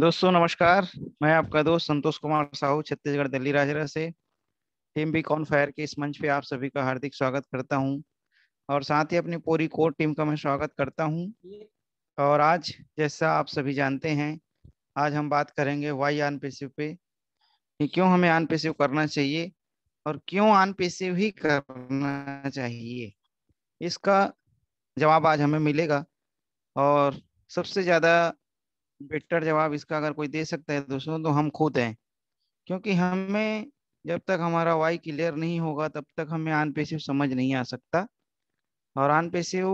दोस्तों नमस्कार मैं आपका दोस्त संतोष कुमार साहू छत्तीसगढ़ दिल्ली राजरा से टीम बी कॉन फायर के इस मंच पे आप सभी का हार्दिक स्वागत करता हूं और साथ ही अपनी पूरी कोर टीम का मैं स्वागत करता हूं और आज जैसा आप सभी जानते हैं आज हम बात करेंगे वाई आन पेशिव पे कि क्यों हमें आन पेसिव करना चाहिए और क्यों आन पेसिव ही करना चाहिए इसका जवाब आज हमें मिलेगा और सबसे ज़्यादा बेटर जवाब इसका अगर कोई दे सकता है दोस्तों तो हम खुद हैं क्योंकि हमें जब तक हमारा वाई क्लियर नहीं होगा तब तक हमें आन पेशिव समझ नहीं आ सकता और आन पेशिव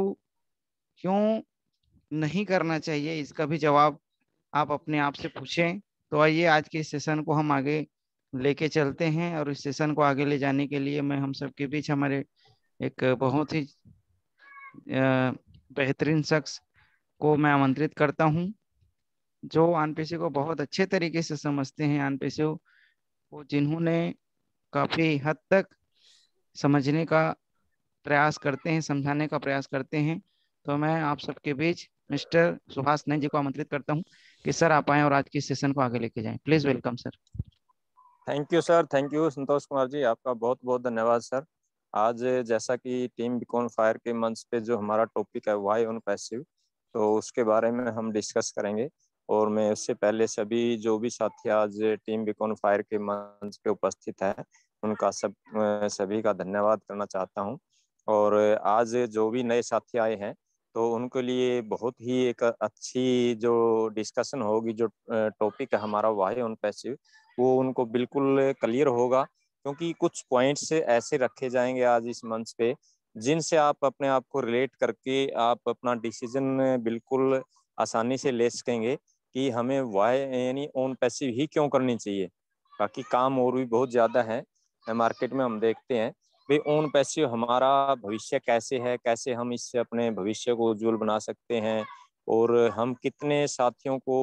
क्यों नहीं करना चाहिए इसका भी जवाब आप अपने आप से पूछें तो आइए आज के सेशन को हम आगे लेके चलते हैं और इस सेशन को आगे ले जाने के लिए मैं हम सबके बीच हमारे एक बहुत ही बेहतरीन शख्स को मैं आमंत्रित करता हूं जो आनपीसी को बहुत अच्छे तरीके से समझते हैं आनपीसी को जिन्होंने काफी हद तक समझने का प्रयास करते हैं समझाने का प्रयास करते हैं तो मैं आप सबके बीच मिस्टर सुभाष नैन जी को आमंत्रित करता हूं कि सर आप आए और आज के सेशन को आगे लेके जाएं please welcome sir thank you sir thank you Santosh Kumar ji आपका बहुत बहुत धन्यवाद सर आज जैसा कि टीम बिकॉन फायर के मंच पे जो हमारा टॉपिक है वाई ऑन पैसिव तो उसके बारे में हम डिस्कस करेंगे और मैं उससे पहले सभी जो भी साथी आज टीम बिकॉन फायर के मंच पे उपस्थित है उनका सब सभी का धन्यवाद करना चाहता हूँ और आज जो भी नए साथी आए हैं तो उनके लिए बहुत ही एक अच्छी जो डिस्कशन होगी जो टॉपिक है हमारा वाह उन पैसे वो उनको बिल्कुल क्लियर होगा क्योंकि कुछ पॉइंट्स ऐसे रखे जाएंगे आज इस मंच पे जिनसे आप अपने आप को रिलेट करके आप अपना डिसीजन बिल्कुल आसानी से ले सकेंगे कि हमें वाई यानी ओन पैसिव ही क्यों करनी चाहिए बाकी काम और भी बहुत ज़्यादा है मार्केट में हम देखते हैं भाई ओन पैसिव हमारा भविष्य कैसे है कैसे हम इससे अपने भविष्य को उज्ज्वल बना सकते हैं और हम कितने साथियों को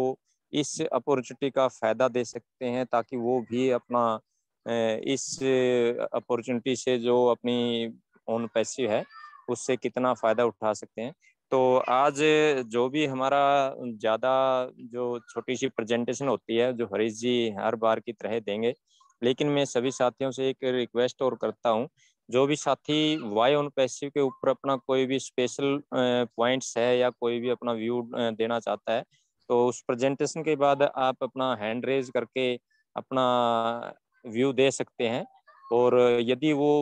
इस अपॉर्चुनिटी का फ़ायदा दे सकते हैं ताकि वो भी अपना इस अपॉर्चुनिटी से जो अपनी ओन पैसिव है उससे कितना फ़ायदा उठा सकते हैं तो आज जो भी हमारा ज़्यादा जो छोटी सी प्रेजेंटेशन होती है जो हरीश जी हर बार की तरह देंगे लेकिन मैं सभी साथियों से एक रिक्वेस्ट और करता हूँ जो भी साथी वाई ऑन पैसिव के ऊपर अपना कोई भी स्पेशल पॉइंट्स है या कोई भी अपना व्यू देना चाहता है तो उस प्रेजेंटेशन के बाद आप अपना हैंड रेज करके अपना व्यू दे सकते हैं और यदि वो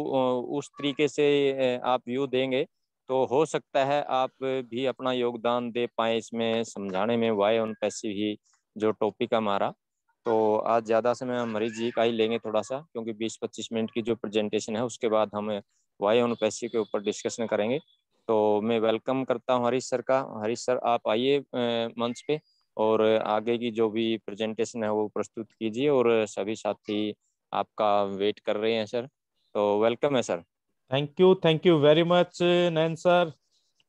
उस तरीके से आप व्यू देंगे तो हो सकता है आप भी अपना योगदान दे पाए इसमें समझाने में वाई ऑन पैसिव ही जो टॉपिक है हमारा तो आज ज़्यादा समय हम हरीश जी का ही लेंगे थोड़ा सा क्योंकि 20-25 मिनट की जो प्रेजेंटेशन है उसके बाद हम वाई ऑन पैसिव के ऊपर डिस्कशन करेंगे तो मैं वेलकम करता हूँ हरीश सर का हरीश सर आप आइए मंच पे और आगे की जो भी प्रेजेंटेशन है वो प्रस्तुत कीजिए और सभी साथी आपका वेट कर रहे हैं सर तो वेलकम है sir thank you thank you very much नैन सर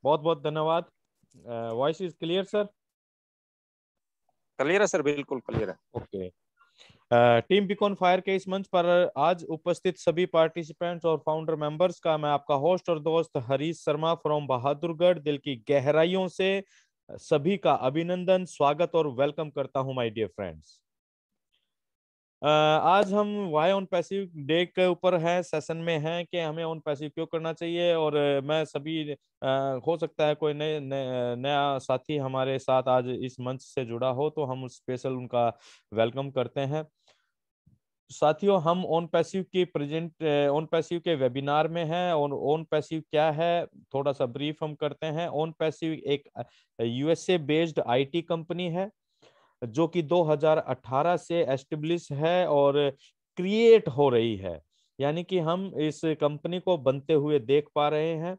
बहुत बहुत धन्यवाद voice is clear sir clear है सर बिल्कुल क्लियर है ओके टीम बिकॉन फायर के इस मंच पर uh, आज उपस्थित सभी पार्टिसिपेंट्स और फाउंडर मेंबर्स का मैं आपका होस्ट और दोस्त हरीश शर्मा फ्रॉम बहादुरगढ़ दिल की गहराइयों से सभी का अभिनंदन स्वागत और वेलकम करता हूं माय डियर फ्रेंड्स आज हम वाई ऑन पैसिव डे के ऊपर है सेशन में है कि हमें ऑन पैसिव क्यों करना चाहिए और मैं सभी हो सकता है कोई नए नया साथी हमारे साथ आज इस मंच से जुड़ा हो तो हम स्पेशल उनका वेलकम करते हैं साथियों हम ऑन पैसिव की प्रेजेंट ऑन पैसिव के वेबिनार में हैं और ऑन पैसिव क्या है थोड़ा सा ब्रीफ हम करते हैं ऑन पैसिव एक यूएसए बेस्ड आईटी कंपनी है जो कि 2018 से एस्टेब्लिश है और क्रिएट हो रही है यानी कि हम इस कंपनी को बनते हुए देख पा रहे हैं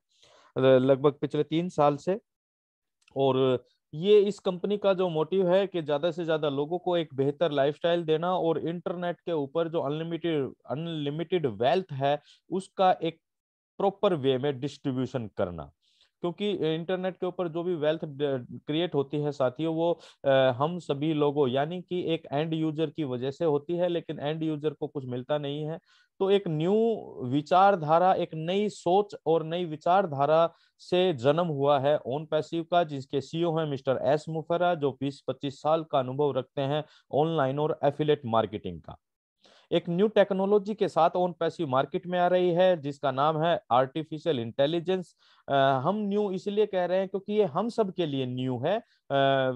लगभग पिछले तीन साल से और ये इस कंपनी का जो मोटिव है कि ज़्यादा से ज़्यादा लोगों को एक बेहतर लाइफस्टाइल देना और इंटरनेट के ऊपर जो अनलिमिटेड अनलिमिटेड वेल्थ है उसका एक प्रॉपर वे में डिस्ट्रीब्यूशन करना क्योंकि इंटरनेट के ऊपर जो भी वेल्थ क्रिएट होती है साथियों वो हम सभी लोगों यानी कि एक एंड यूजर की वजह से होती है लेकिन एंड यूजर को कुछ मिलता नहीं है तो एक न्यू विचारधारा एक नई सोच और नई विचारधारा से जन्म हुआ है ओन पैसिव का जिसके सीईओ e हैं मिस्टर एस मुफेरा जो 20-25 साल का अनुभव रखते हैं ऑनलाइन और एफिलेट मार्केटिंग का एक न्यू टेक्नोलॉजी के साथ ऑन पैसिव मार्केट में आ रही है जिसका नाम है आर्टिफिशियल इंटेलिजेंस हम न्यू इसलिए कह रहे हैं क्योंकि ये हम सब के लिए न्यू है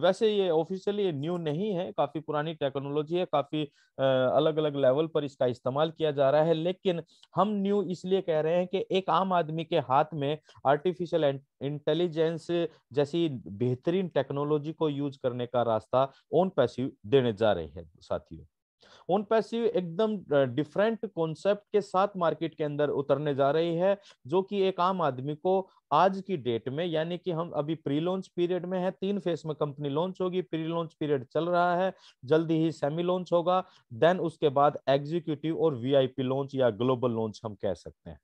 वैसे ये ऑफिशियली न्यू नहीं है काफी पुरानी टेक्नोलॉजी है काफी अलग अलग लेवल पर इसका इस्तेमाल किया जा रहा है लेकिन हम न्यू इसलिए कह रहे हैं कि एक आम आदमी के हाथ में आर्टिफिशियल इंटेलिजेंस जैसी बेहतरीन टेक्नोलॉजी को यूज करने का रास्ता ओन पैसिव देने जा रही है साथियों ओन पैसिव एकदम डिफरेंट कॉन्सेप्ट के साथ मार्केट के अंदर उतरने जा रही है जो कि एक आम आदमी को आज की डेट में यानी कि हम अभी प्री लॉन्च पीरियड में है तीन फेस में कंपनी लॉन्च होगी प्री लॉन्च पीरियड चल रहा है जल्दी ही सेमी लॉन्च होगा देन उसके बाद एग्जीक्यूटिव और वीआईपी लॉन्च या ग्लोबल लॉन्च हम कह सकते हैं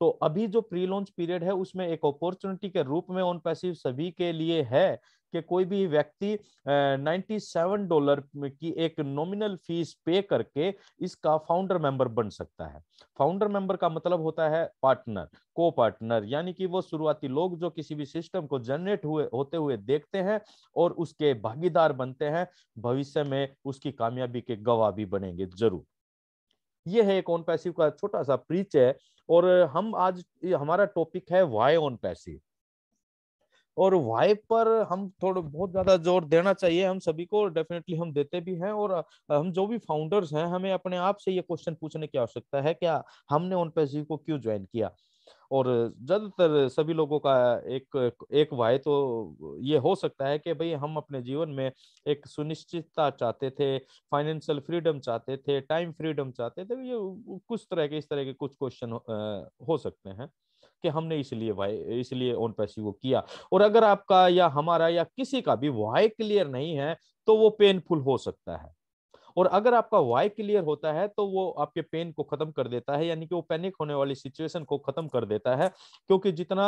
तो अभी जो प्री लॉन्च पीरियड है उसमें एक अपॉर्चुनिटी के रूप में ऑन पैसिव सभी के लिए है कि कोई भी व्यक्ति 97 डॉलर की एक नॉमिनल फीस पे करके इसका फाउंडर मेंबर बन सकता है फाउंडर मेंबर का मतलब होता है पार्टनर को पार्टनर यानी कि वो शुरुआती लोग जो किसी भी सिस्टम को जनरेट हुए होते हुए देखते हैं और उसके भागीदार बनते हैं भविष्य में उसकी कामयाबी के गवाह भी बनेंगे जरूर यह है एक ऑन पैसिव का छोटा सा प्रीच है और हम आज हमारा टॉपिक है वाई ऑन पैसिव और वाइब पर हम थोड़ा बहुत ज्यादा जोर देना चाहिए हम सभी को डेफिनेटली हम देते भी हैं और हम जो भी फाउंडर्स हैं हमें अपने आप से ये क्वेश्चन पूछने की आवश्यकता है क्या हमने उन पेजी को क्यों ज्वाइन किया और ज्यादातर सभी लोगों का एक एक वाय तो ये हो सकता है कि भाई हम अपने जीवन में एक सुनिश्चितता चाहते थे फाइनेंशियल फ्रीडम चाहते थे टाइम फ्रीडम चाहते थे ये कुछ तरह के इस तरह के कुछ क्वेश्चन हो, हो सकते हैं कि हमने इसलिए वाई इसलिए ओन पैसिव को किया और अगर आपका या हमारा या किसी का भी वाई क्लियर नहीं है तो वो पेनफुल हो सकता है और अगर आपका वाई क्लियर होता है तो वो आपके पेन को खत्म कर देता है यानी कि वो पैनिक होने वाली सिचुएशन को खत्म कर देता है क्योंकि जितना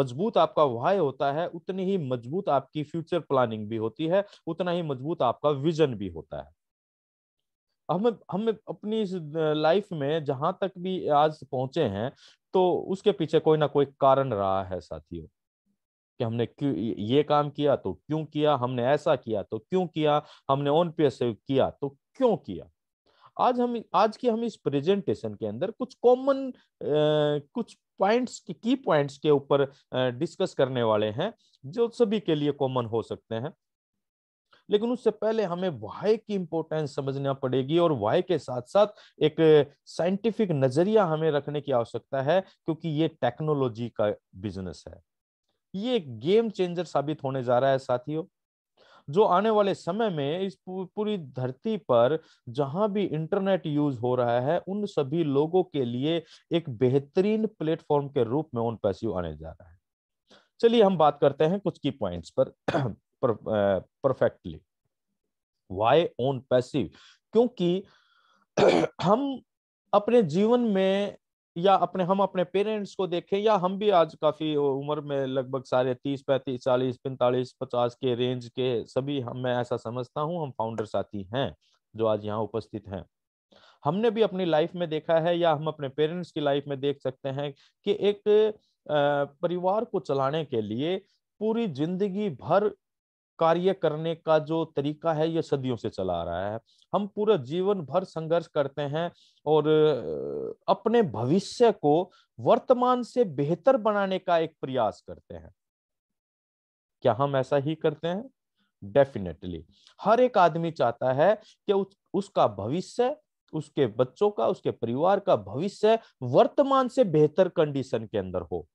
मजबूत आपका वाई होता है उतनी ही मजबूत आपकी फ्यूचर प्लानिंग भी होती है उतना ही मजबूत आपका विजन भी होता है हम हम अपनी लाइफ में जहां तक भी आज पहुंचे हैं तो उसके पीछे कोई ना कोई कारण रहा है साथियों कि हमने क्यों ये काम किया तो क्यों किया हमने ऐसा किया तो क्यों किया हमने ऑन पे से किया तो क्यों किया आज हम आज की हम इस प्रेजेंटेशन के अंदर कुछ कॉमन कुछ पॉइंट्स की पॉइंट्स के ऊपर डिस्कस करने वाले हैं जो सभी के लिए कॉमन हो सकते हैं लेकिन उससे पहले हमें वाई की इंपॉर्टेंस समझना पड़ेगी और वाई के साथ साथ एक साइंटिफिक नजरिया हमें रखने की आवश्यकता है क्योंकि ये टेक्नोलॉजी का बिजनेस है ये गेम चेंजर साबित होने जा रहा है साथियों जो आने वाले समय में इस पूरी धरती पर जहां भी इंटरनेट यूज हो रहा है उन सभी लोगों के लिए एक बेहतरीन प्लेटफॉर्म के रूप में उन पैसे आने जा रहा है चलिए हम बात करते हैं कुछ की पॉइंट्स पर परफेक्टली वाई ओन पैसिव क्योंकि हम अपने जीवन में या अपने हम अपने पेरेंट्स को देखें या हम भी आज काफी उम्र में लगभग सारे तीस पैंतीस चालीस पैंतालीस पचास के रेंज के सभी हम मैं ऐसा समझता हूँ हम फाउंडर साथी हैं जो आज यहाँ उपस्थित हैं हमने भी अपनी लाइफ में देखा है या हम अपने पेरेंट्स की लाइफ में देख सकते हैं कि एक परिवार को चलाने के लिए पूरी जिंदगी भर कार्य करने का जो तरीका है ये सदियों से चला रहा है हम पूरा जीवन भर संघर्ष करते हैं और अपने भविष्य को वर्तमान से बेहतर बनाने का एक प्रयास करते हैं क्या हम ऐसा ही करते हैं डेफिनेटली हर एक आदमी चाहता है कि उस, उसका भविष्य उसके बच्चों का उसके परिवार का भविष्य वर्तमान से बेहतर कंडीशन के अंदर हो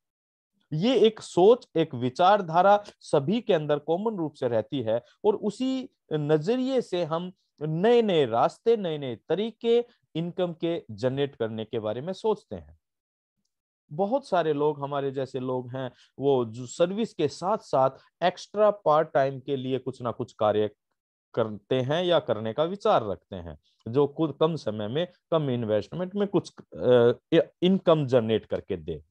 ये एक सोच एक विचारधारा सभी के अंदर कॉमन रूप से रहती है और उसी नजरिए से हम नए नए रास्ते नए नए तरीके इनकम के जनरेट करने के बारे में सोचते हैं बहुत सारे लोग हमारे जैसे लोग हैं वो जो सर्विस के साथ साथ एक्स्ट्रा पार्ट टाइम के लिए कुछ ना कुछ कार्य करते हैं या करने का विचार रखते हैं जो खुद कम समय में कम इन्वेस्टमेंट में कुछ इनकम जनरेट करके दे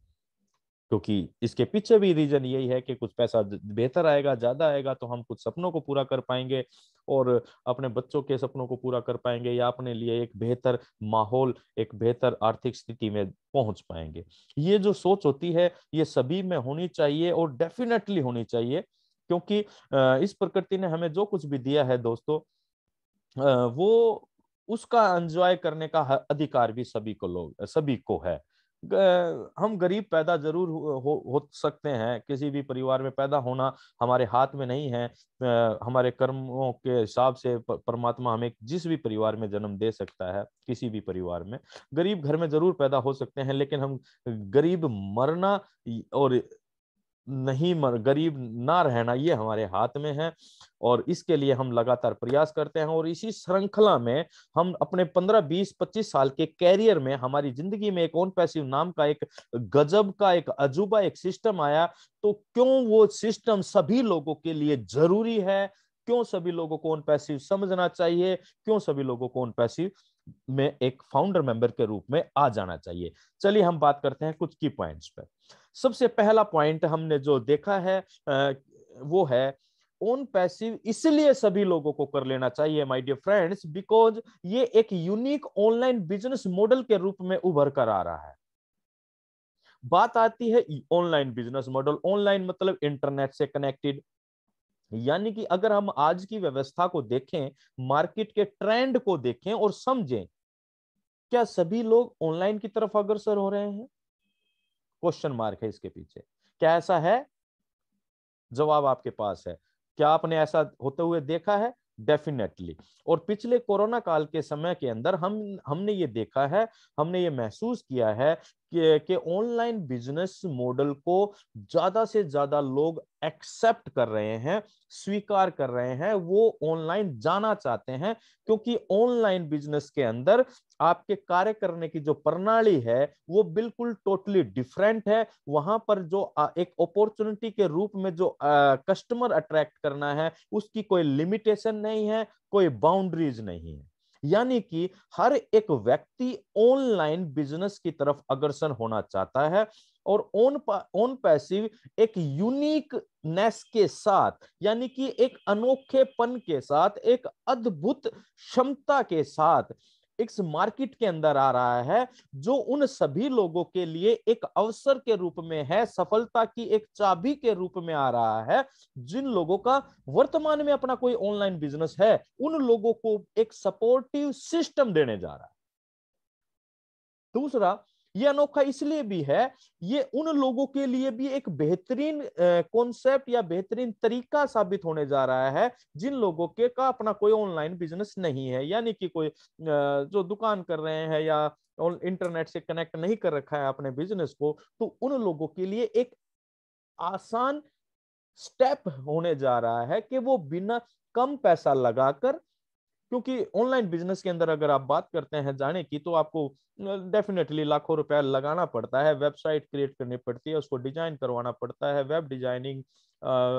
क्योंकि इसके पीछे भी रीजन यही है कि कुछ पैसा बेहतर आएगा ज्यादा आएगा तो हम कुछ सपनों को पूरा कर पाएंगे और अपने बच्चों के सपनों को पूरा कर पाएंगे या अपने लिए एक बेहतर माहौल एक बेहतर आर्थिक स्थिति में पहुंच पाएंगे ये जो सोच होती है ये सभी में होनी चाहिए और डेफिनेटली होनी चाहिए क्योंकि इस प्रकृति ने हमें जो कुछ भी दिया है दोस्तों वो उसका एंजॉय करने का अधिकार भी सभी को लोग सभी को है हम गरीब पैदा जरूर हो, हो सकते हैं किसी भी परिवार में पैदा होना हमारे हाथ में नहीं है हमारे कर्मों के हिसाब से परमात्मा हमें जिस भी परिवार में जन्म दे सकता है किसी भी परिवार में गरीब घर में जरूर पैदा हो सकते हैं लेकिन हम गरीब मरना और नहीं मर गरीब ना रहना ये हमारे हाथ में है और इसके लिए हम लगातार प्रयास करते हैं और इसी श्रृंखला में हम अपने 15 20 25 साल के कैरियर में हमारी जिंदगी में एक ऑन पैसिव नाम का एक गजब का एक अजूबा एक सिस्टम आया तो क्यों वो सिस्टम सभी लोगों के लिए जरूरी है क्यों सभी लोगों को ओन पैसिव समझना चाहिए क्यों सभी लोगों को ऑन पैसिव में एक फाउंडर मेंबर के रूप में आ जाना चाहिए चलिए हम बात करते हैं कुछ की पॉइंट्स पर सबसे पहला पॉइंट हमने जो देखा है वो है ओन पैसिव इसलिए सभी लोगों को कर लेना चाहिए माय डियर फ्रेंड्स बिकॉज ये एक यूनिक ऑनलाइन बिजनेस मॉडल के रूप में उभर कर आ रहा है बात आती है ऑनलाइन बिजनेस मॉडल ऑनलाइन मतलब इंटरनेट से कनेक्टेड यानी कि अगर हम आज की व्यवस्था को देखें मार्केट के ट्रेंड को देखें और समझें क्या सभी लोग ऑनलाइन की तरफ अग्रसर हो रहे हैं क्वेश्चन मार्क है इसके पीछे क्या ऐसा है जवाब आपके पास है क्या आपने ऐसा होते हुए देखा है डेफिनेटली और पिछले कोरोना काल के समय के अंदर हम हमने ये देखा है हमने ये महसूस किया है के ऑनलाइन बिजनेस मॉडल को ज्यादा से ज्यादा लोग एक्सेप्ट कर रहे हैं स्वीकार कर रहे हैं वो ऑनलाइन जाना चाहते हैं क्योंकि ऑनलाइन बिजनेस के अंदर आपके कार्य करने की जो प्रणाली है वो बिल्कुल टोटली डिफरेंट है वहां पर जो एक अपॉर्चुनिटी के रूप में जो कस्टमर अट्रैक्ट करना है उसकी कोई लिमिटेशन नहीं है कोई बाउंड्रीज नहीं है यानी कि हर एक व्यक्ति ऑनलाइन बिजनेस की तरफ अग्रसर होना चाहता है और ओन ओन पैसिव एक यूनिकनेस के साथ यानी कि एक अनोखेपन के साथ एक अद्भुत क्षमता के साथ इस मार्केट के अंदर आ रहा है जो उन सभी लोगों के लिए एक अवसर के रूप में है सफलता की एक चाबी के रूप में आ रहा है जिन लोगों का वर्तमान में अपना कोई ऑनलाइन बिजनेस है उन लोगों को एक सपोर्टिव सिस्टम देने जा रहा है दूसरा ये अनोखा इसलिए भी है ये उन लोगों के लिए भी एक बेहतरीन कॉन्सेप्ट या बेहतरीन तरीका साबित होने जा रहा है जिन लोगों के का अपना कोई ऑनलाइन बिजनेस नहीं है यानी कि कोई जो दुकान कर रहे हैं या इंटरनेट से कनेक्ट नहीं कर रखा है अपने बिजनेस को तो उन लोगों के लिए एक आसान स्टेप होने जा रहा है कि वो बिना कम पैसा लगाकर क्योंकि ऑनलाइन बिजनेस के अंदर अगर आप बात करते हैं जाने की तो आपको डेफिनेटली लाखों रुपया लगाना पड़ता है वेबसाइट क्रिएट करनी पड़ती है उसको डिजाइन करवाना पड़ता है web designing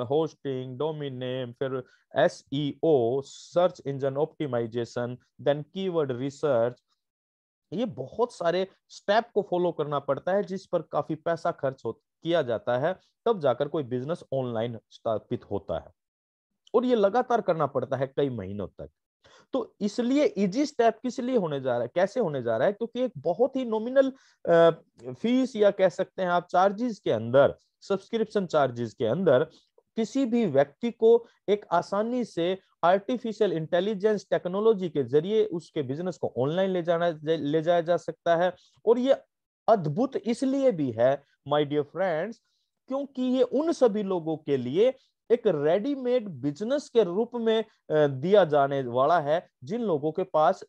hosting domain name फिर S search engine optimisation then keyword research ये बहुत सारे स्टेप को फॉलो करना पड़ता है जिस पर काफी पैसा खर्च हो किया जाता है तब जाकर कोई बिजनेस ऑनलाइन स्थापित होता है और ये लगातार करना पड़ता है कई महीनों तक तो इसलिए इजी स्टेप किस लिए होने जा रहा है कैसे होने जा रहा है क्योंकि एक बहुत ही नॉमिनल फीस या कह सकते हैं आप चार्जेस के अंदर सब्सक्रिप्शन चार्जेस के अंदर किसी भी व्यक्ति को एक आसानी से आर्टिफिशियल इंटेलिजेंस टेक्नोलॉजी के जरिए उसके बिजनेस को ऑनलाइन ले जाना ले जाया जा सकता है और ये अद्भुत इसलिए भी है माय डियर फ्रेंड्स क्योंकि ये उन सभी लोगों के लिए एक रेडीमेड बिजनेस के रूप में दिया जाने वाला है जिन लोगों के पास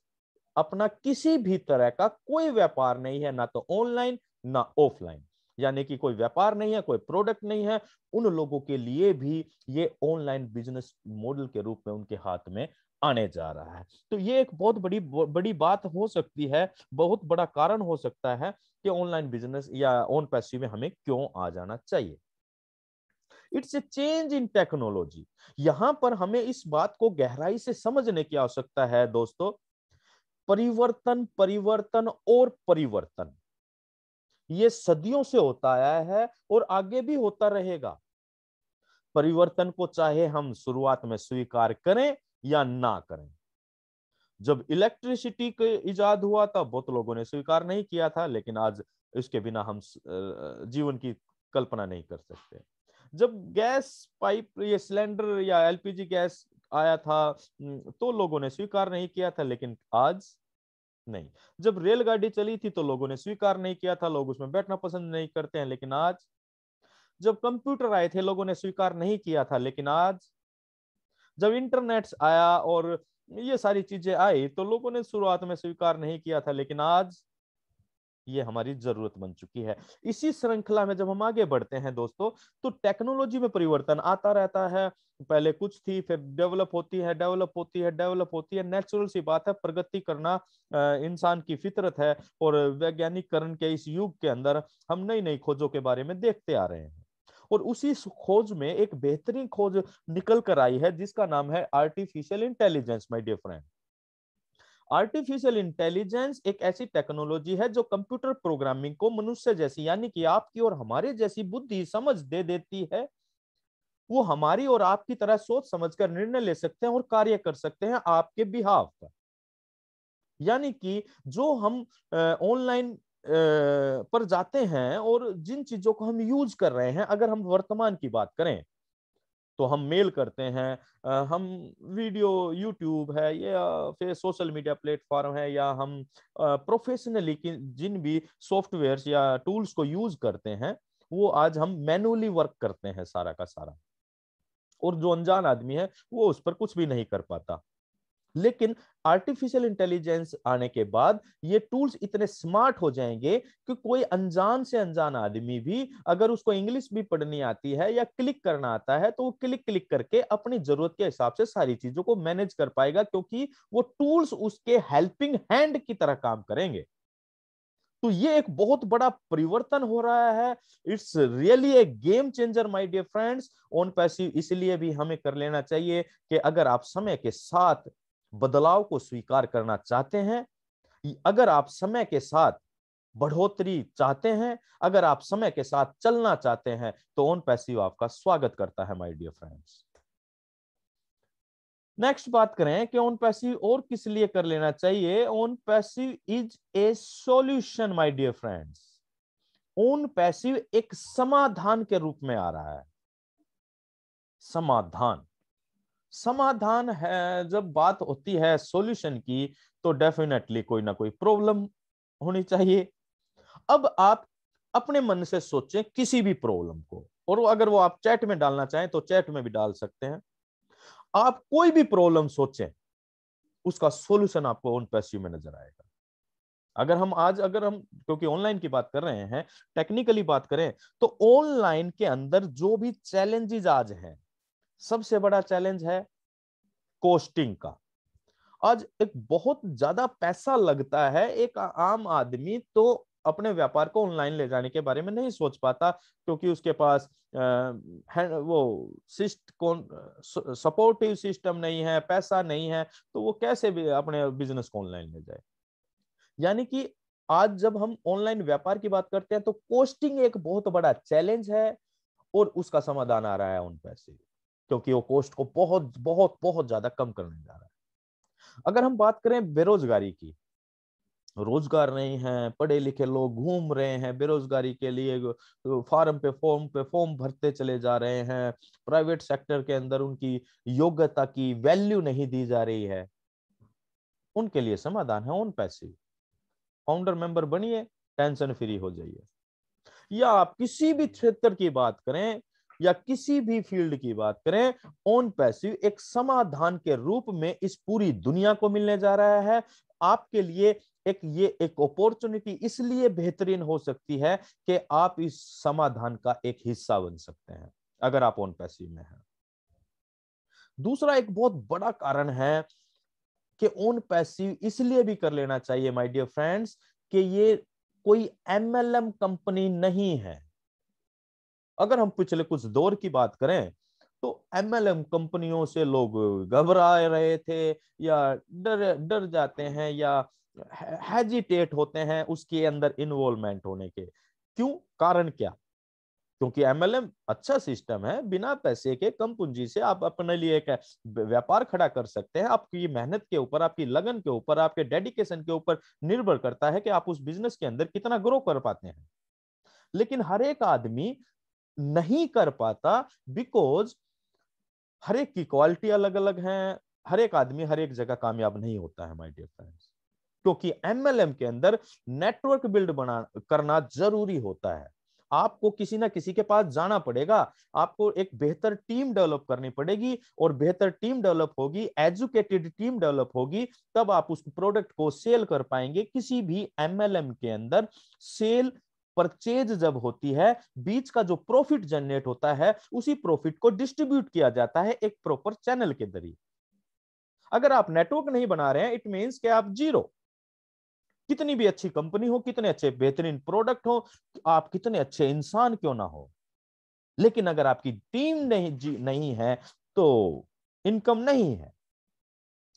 अपना किसी भी तरह का कोई व्यापार नहीं है ना तो ऑनलाइन ना ऑफलाइन यानी कि कोई व्यापार नहीं है कोई प्रोडक्ट नहीं है उन लोगों के लिए भी ये ऑनलाइन बिजनेस मॉडल के रूप में उनके हाथ में आने जा रहा है तो ये एक बहुत बड़ी बड़ी बात हो सकती है बहुत बड़ा कारण हो सकता है कि ऑनलाइन बिजनेस या ऑन पैसि में हमें क्यों आ जाना चाहिए it's a change in technology यहां पर हमें इस बात को गहराई से समझने की आवश्यकता है दोस्तों परिवर्तन परिवर्तन और परिवर्तन ये सदियों से होता आया है और आगे भी होता रहेगा परिवर्तन को चाहे हम शुरुआत में स्वीकार करें या ना करें जब इलेक्ट्रिसिटी के इजाद हुआ था बहुत लोगों ने स्वीकार नहीं किया था लेकिन आज इसके बिना हम जीवन की कल्पना नहीं कर सकते जब गैस पाइप ये सिलेंडर या एलपीजी गैस आया था तो लोगों ने स्वीकार नहीं किया था लेकिन आज नहीं जब रेलगाड़ी चली थी तो लोगों ने स्वीकार नहीं किया था लोग उसमें बैठना पसंद नहीं करते हैं लेकिन आज जब कंप्यूटर आए थे लोगों ने स्वीकार नहीं किया था लेकिन आज जब इंटरनेट आया और ये सारी चीजें आई तो लोगों ने शुरुआत में स्वीकार नहीं किया था लेकिन आज ये हमारी जरूरत बन चुकी है इसी श्रृंखला में जब हम आगे बढ़ते हैं दोस्तों तो टेक्नोलॉजी में परिवर्तन आता रहता है पहले कुछ थी फिर डेवलप होती है डेवलप होती है डेवलप होती है नेचुरल सी बात है प्रगति करना इंसान की फितरत है और वैज्ञानिककरण के इस युग के अंदर हम नई नई खोजों के बारे में देखते आ रहे हैं और उसी खोज में एक बेहतरीन खोज निकल कर आई है जिसका नाम है artificial intelligence my dear friend artificial intelligence एक ऐसी टेक्नोलॉजी है जो कंप्यूटर प्रोग्रामिंग को मनुष्य जैसी यानी कि आपकी और हमारे जैसी बुद्धि समझ दे देती है वो हमारी और आपकी तरह सोच समझकर निर्णय ले सकते हैं और कार्य कर सकते हैं आपके बिहाव पर यानी कि जो हम ऑनलाइन पर जाते हैं और जिन चीजों को हम यूज कर रहे हैं अगर हम वर्तमान की बात करें तो हम मेल करते हैं हम वीडियो यूट्यूब है या फिर सोशल मीडिया प्लेटफॉर्म है या हम प्रोफेशनली जिन भी सॉफ्टवेयर या टूल्स को यूज करते हैं वो आज हम मैनुअली वर्क करते हैं सारा का सारा और जो अनजान आदमी है वो उस पर कुछ भी नहीं कर पाता लेकिन आर्टिफिशियल इंटेलिजेंस आने के बाद ये टूल्स इतने स्मार्ट हो जाएंगे कि कोई अनजान से अनजान आदमी भी अगर उसको इंग्लिश भी पढ़नी आती है या क्लिक करना आता है तो वो क्लिक क्लिक करके अपनी जरूरत के हिसाब से सारी चीजों को मैनेज कर पाएगा क्योंकि वो टूल्स उसके हेल्पिंग हैंड की तरह काम करेंगे तो ये एक बहुत बड़ा परिवर्तन हो रहा है it's really a game changer my dear friends OnPassive इसलिए भी हमें कर लेना चाहिए कि अगर आप समय के साथ बदलाव को स्वीकार करना चाहते हैं अगर आप समय के साथ बढ़ोतरी चाहते हैं अगर आप समय के साथ चलना चाहते हैं तो ओन पैसिव आपका स्वागत करता है माय डियर फ्रेंड्स नेक्स्ट बात करें कि ओन पैसिव और किस लिए कर लेना चाहिए OnPassive is a solution my dear friends OnPassive एक समाधान के रूप में आ रहा है समाधान समाधान है जब बात होती है सॉल्यूशन की तो डेफिनेटली कोई ना कोई प्रॉब्लम होनी चाहिए अब आप अपने मन से सोचें किसी भी प्रॉब्लम को और अगर वो आप चैट में डालना चाहें तो चैट में भी डाल सकते हैं आप कोई भी प्रॉब्लम सोचें उसका सॉल्यूशन आपको ऑन पेस्यू में नजर आएगा अगर हम आज अगर हम क्योंकि ऑनलाइन की बात कर रहे हैं टेक्निकली बात करें तो ऑनलाइन के अंदर जो भी चैलेंजेस आज हैं सबसे बड़ा चैलेंज है कोस्टिंग का आज एक बहुत ज्यादा पैसा लगता है एक आम आदमी तो अपने व्यापार को ऑनलाइन ले जाने के बारे में नहीं सोच पाता क्योंकि उसके पास आ, वो सिस्ट कौन सपोर्टिव सिस्टम नहीं है पैसा नहीं है तो वो कैसे भी अपने बिजनेस को ऑनलाइन ले जाए यानी कि आज जब हम ऑनलाइन व्यापार की बात करते हैं तो कोस्टिंग एक बहुत बड़ा चैलेंज है और उसका समाधान आ रहा है उन पैसे क्योंकि वो कोस्ट को बहुत बहुत बहुत ज्यादा कम करने जा रहा है अगर हम बात करें बेरोजगारी की रोजगार नहीं है पढ़े लिखे लोग घूम रहे हैं बेरोजगारी के लिए फार्म पे फॉर्म पे फॉर्म भरते चले जा रहे हैं प्राइवेट सेक्टर के अंदर उनकी योग्यता की वैल्यू नहीं दी जा रही है उनके लिए समाधान है उन पैसे फाउंडर मेंबर बनिए टेंशन फ्री हो जाइए या आप किसी भी क्षेत्र की बात करें या किसी भी फील्ड की बात करें ओन पैसिव एक समाधान के रूप में इस पूरी दुनिया को मिलने जा रहा है आपके लिए एक ये एक अपॉर्चुनिटी इसलिए बेहतरीन हो सकती है कि आप इस समाधान का एक हिस्सा बन सकते हैं अगर आप ओन पैसिव में हैं दूसरा एक बहुत बड़ा कारण है कि ओन पैसिव इसलिए भी कर लेना चाहिए माय डियर फ्रेंड्स कि ये कोई एमएलएम कंपनी नहीं है अगर हम पिछले कुछ दौर की बात करें तो एमएलएम कंपनियों से लोग घबरा रहे थे या डर डर जाते हैं या हेजिटेट होते हैं उसके अंदर इन्वॉल्वमेंट होने के क्यों कारण क्या क्योंकि एमएलएम अच्छा सिस्टम है बिना पैसे के कम पूंजी से आप अपने लिए एक व्यापार खड़ा कर सकते हैं आपकी मेहनत के ऊपर आपकी लगन के ऊपर आपके डेडिकेशन के ऊपर निर्भर करता है कि आप उस बिजनेस के अंदर कितना ग्रो कर पाते हैं लेकिन हर एक आदमी नहीं कर पाता बिकॉज हर एक की क्वालिटी अलग अलग है हर एक आदमी हर एक जगह कामयाब नहीं होता है माय डियर फ्रेंड्स क्योंकि एमएलएम के अंदर नेटवर्क बिल्ड बना करना जरूरी होता है आपको किसी ना किसी के पास जाना पड़ेगा आपको एक बेहतर टीम डेवलप करनी पड़ेगी और बेहतर टीम डेवलप होगी एजुकेटेड टीम डेवलप होगी तब आप उस प्रोडक्ट को सेल कर पाएंगे किसी भी एमएलएम के अंदर सेल परचेज जब होती है बीच का जो प्रॉफिट जनरेट होता है उसी प्रॉफिट को डिस्ट्रीब्यूट किया जाता है एक प्रॉपर चैनल के जरिए अगर आप नेटवर्क नहीं बना रहे हैं इट मीन्स के आप जीरो कितनी भी अच्छी कंपनी हो कितने अच्छे बेहतरीन प्रोडक्ट हो आप कितने अच्छे इंसान क्यों ना हो लेकिन अगर आपकी टीम नहीं जी नहीं है तो इनकम नहीं है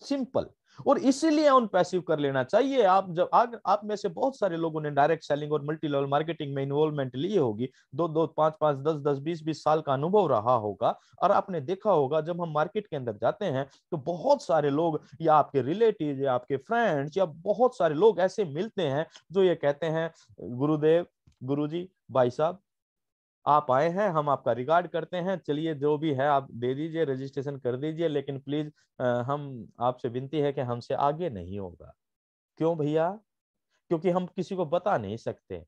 सिंपल और इसीलिए ऑन पैसिव कर लेना चाहिए आप जब आग, आप में से बहुत सारे लोगों ने डायरेक्ट सेलिंग और मल्टी लेवल मार्केटिंग में इन्वॉल्वमेंट लिए होगी दो दो पांच पांच दस दस बीस बीस साल का अनुभव रहा होगा और आपने देखा होगा जब हम मार्केट के अंदर जाते हैं तो बहुत सारे लोग या आपके रिलेटिव या आपके फ्रेंड्स या बहुत सारे लोग ऐसे मिलते हैं जो ये कहते हैं गुरुदेव गुरुजी भाई साहब आप आए हैं हम आपका रिकॉर्ड करते हैं चलिए जो भी है आप दे दीजिए रजिस्ट्रेशन कर दीजिए लेकिन प्लीज हम आपसे विनती है कि हमसे आगे नहीं होगा क्यों भैया क्योंकि हम किसी को बता नहीं सकते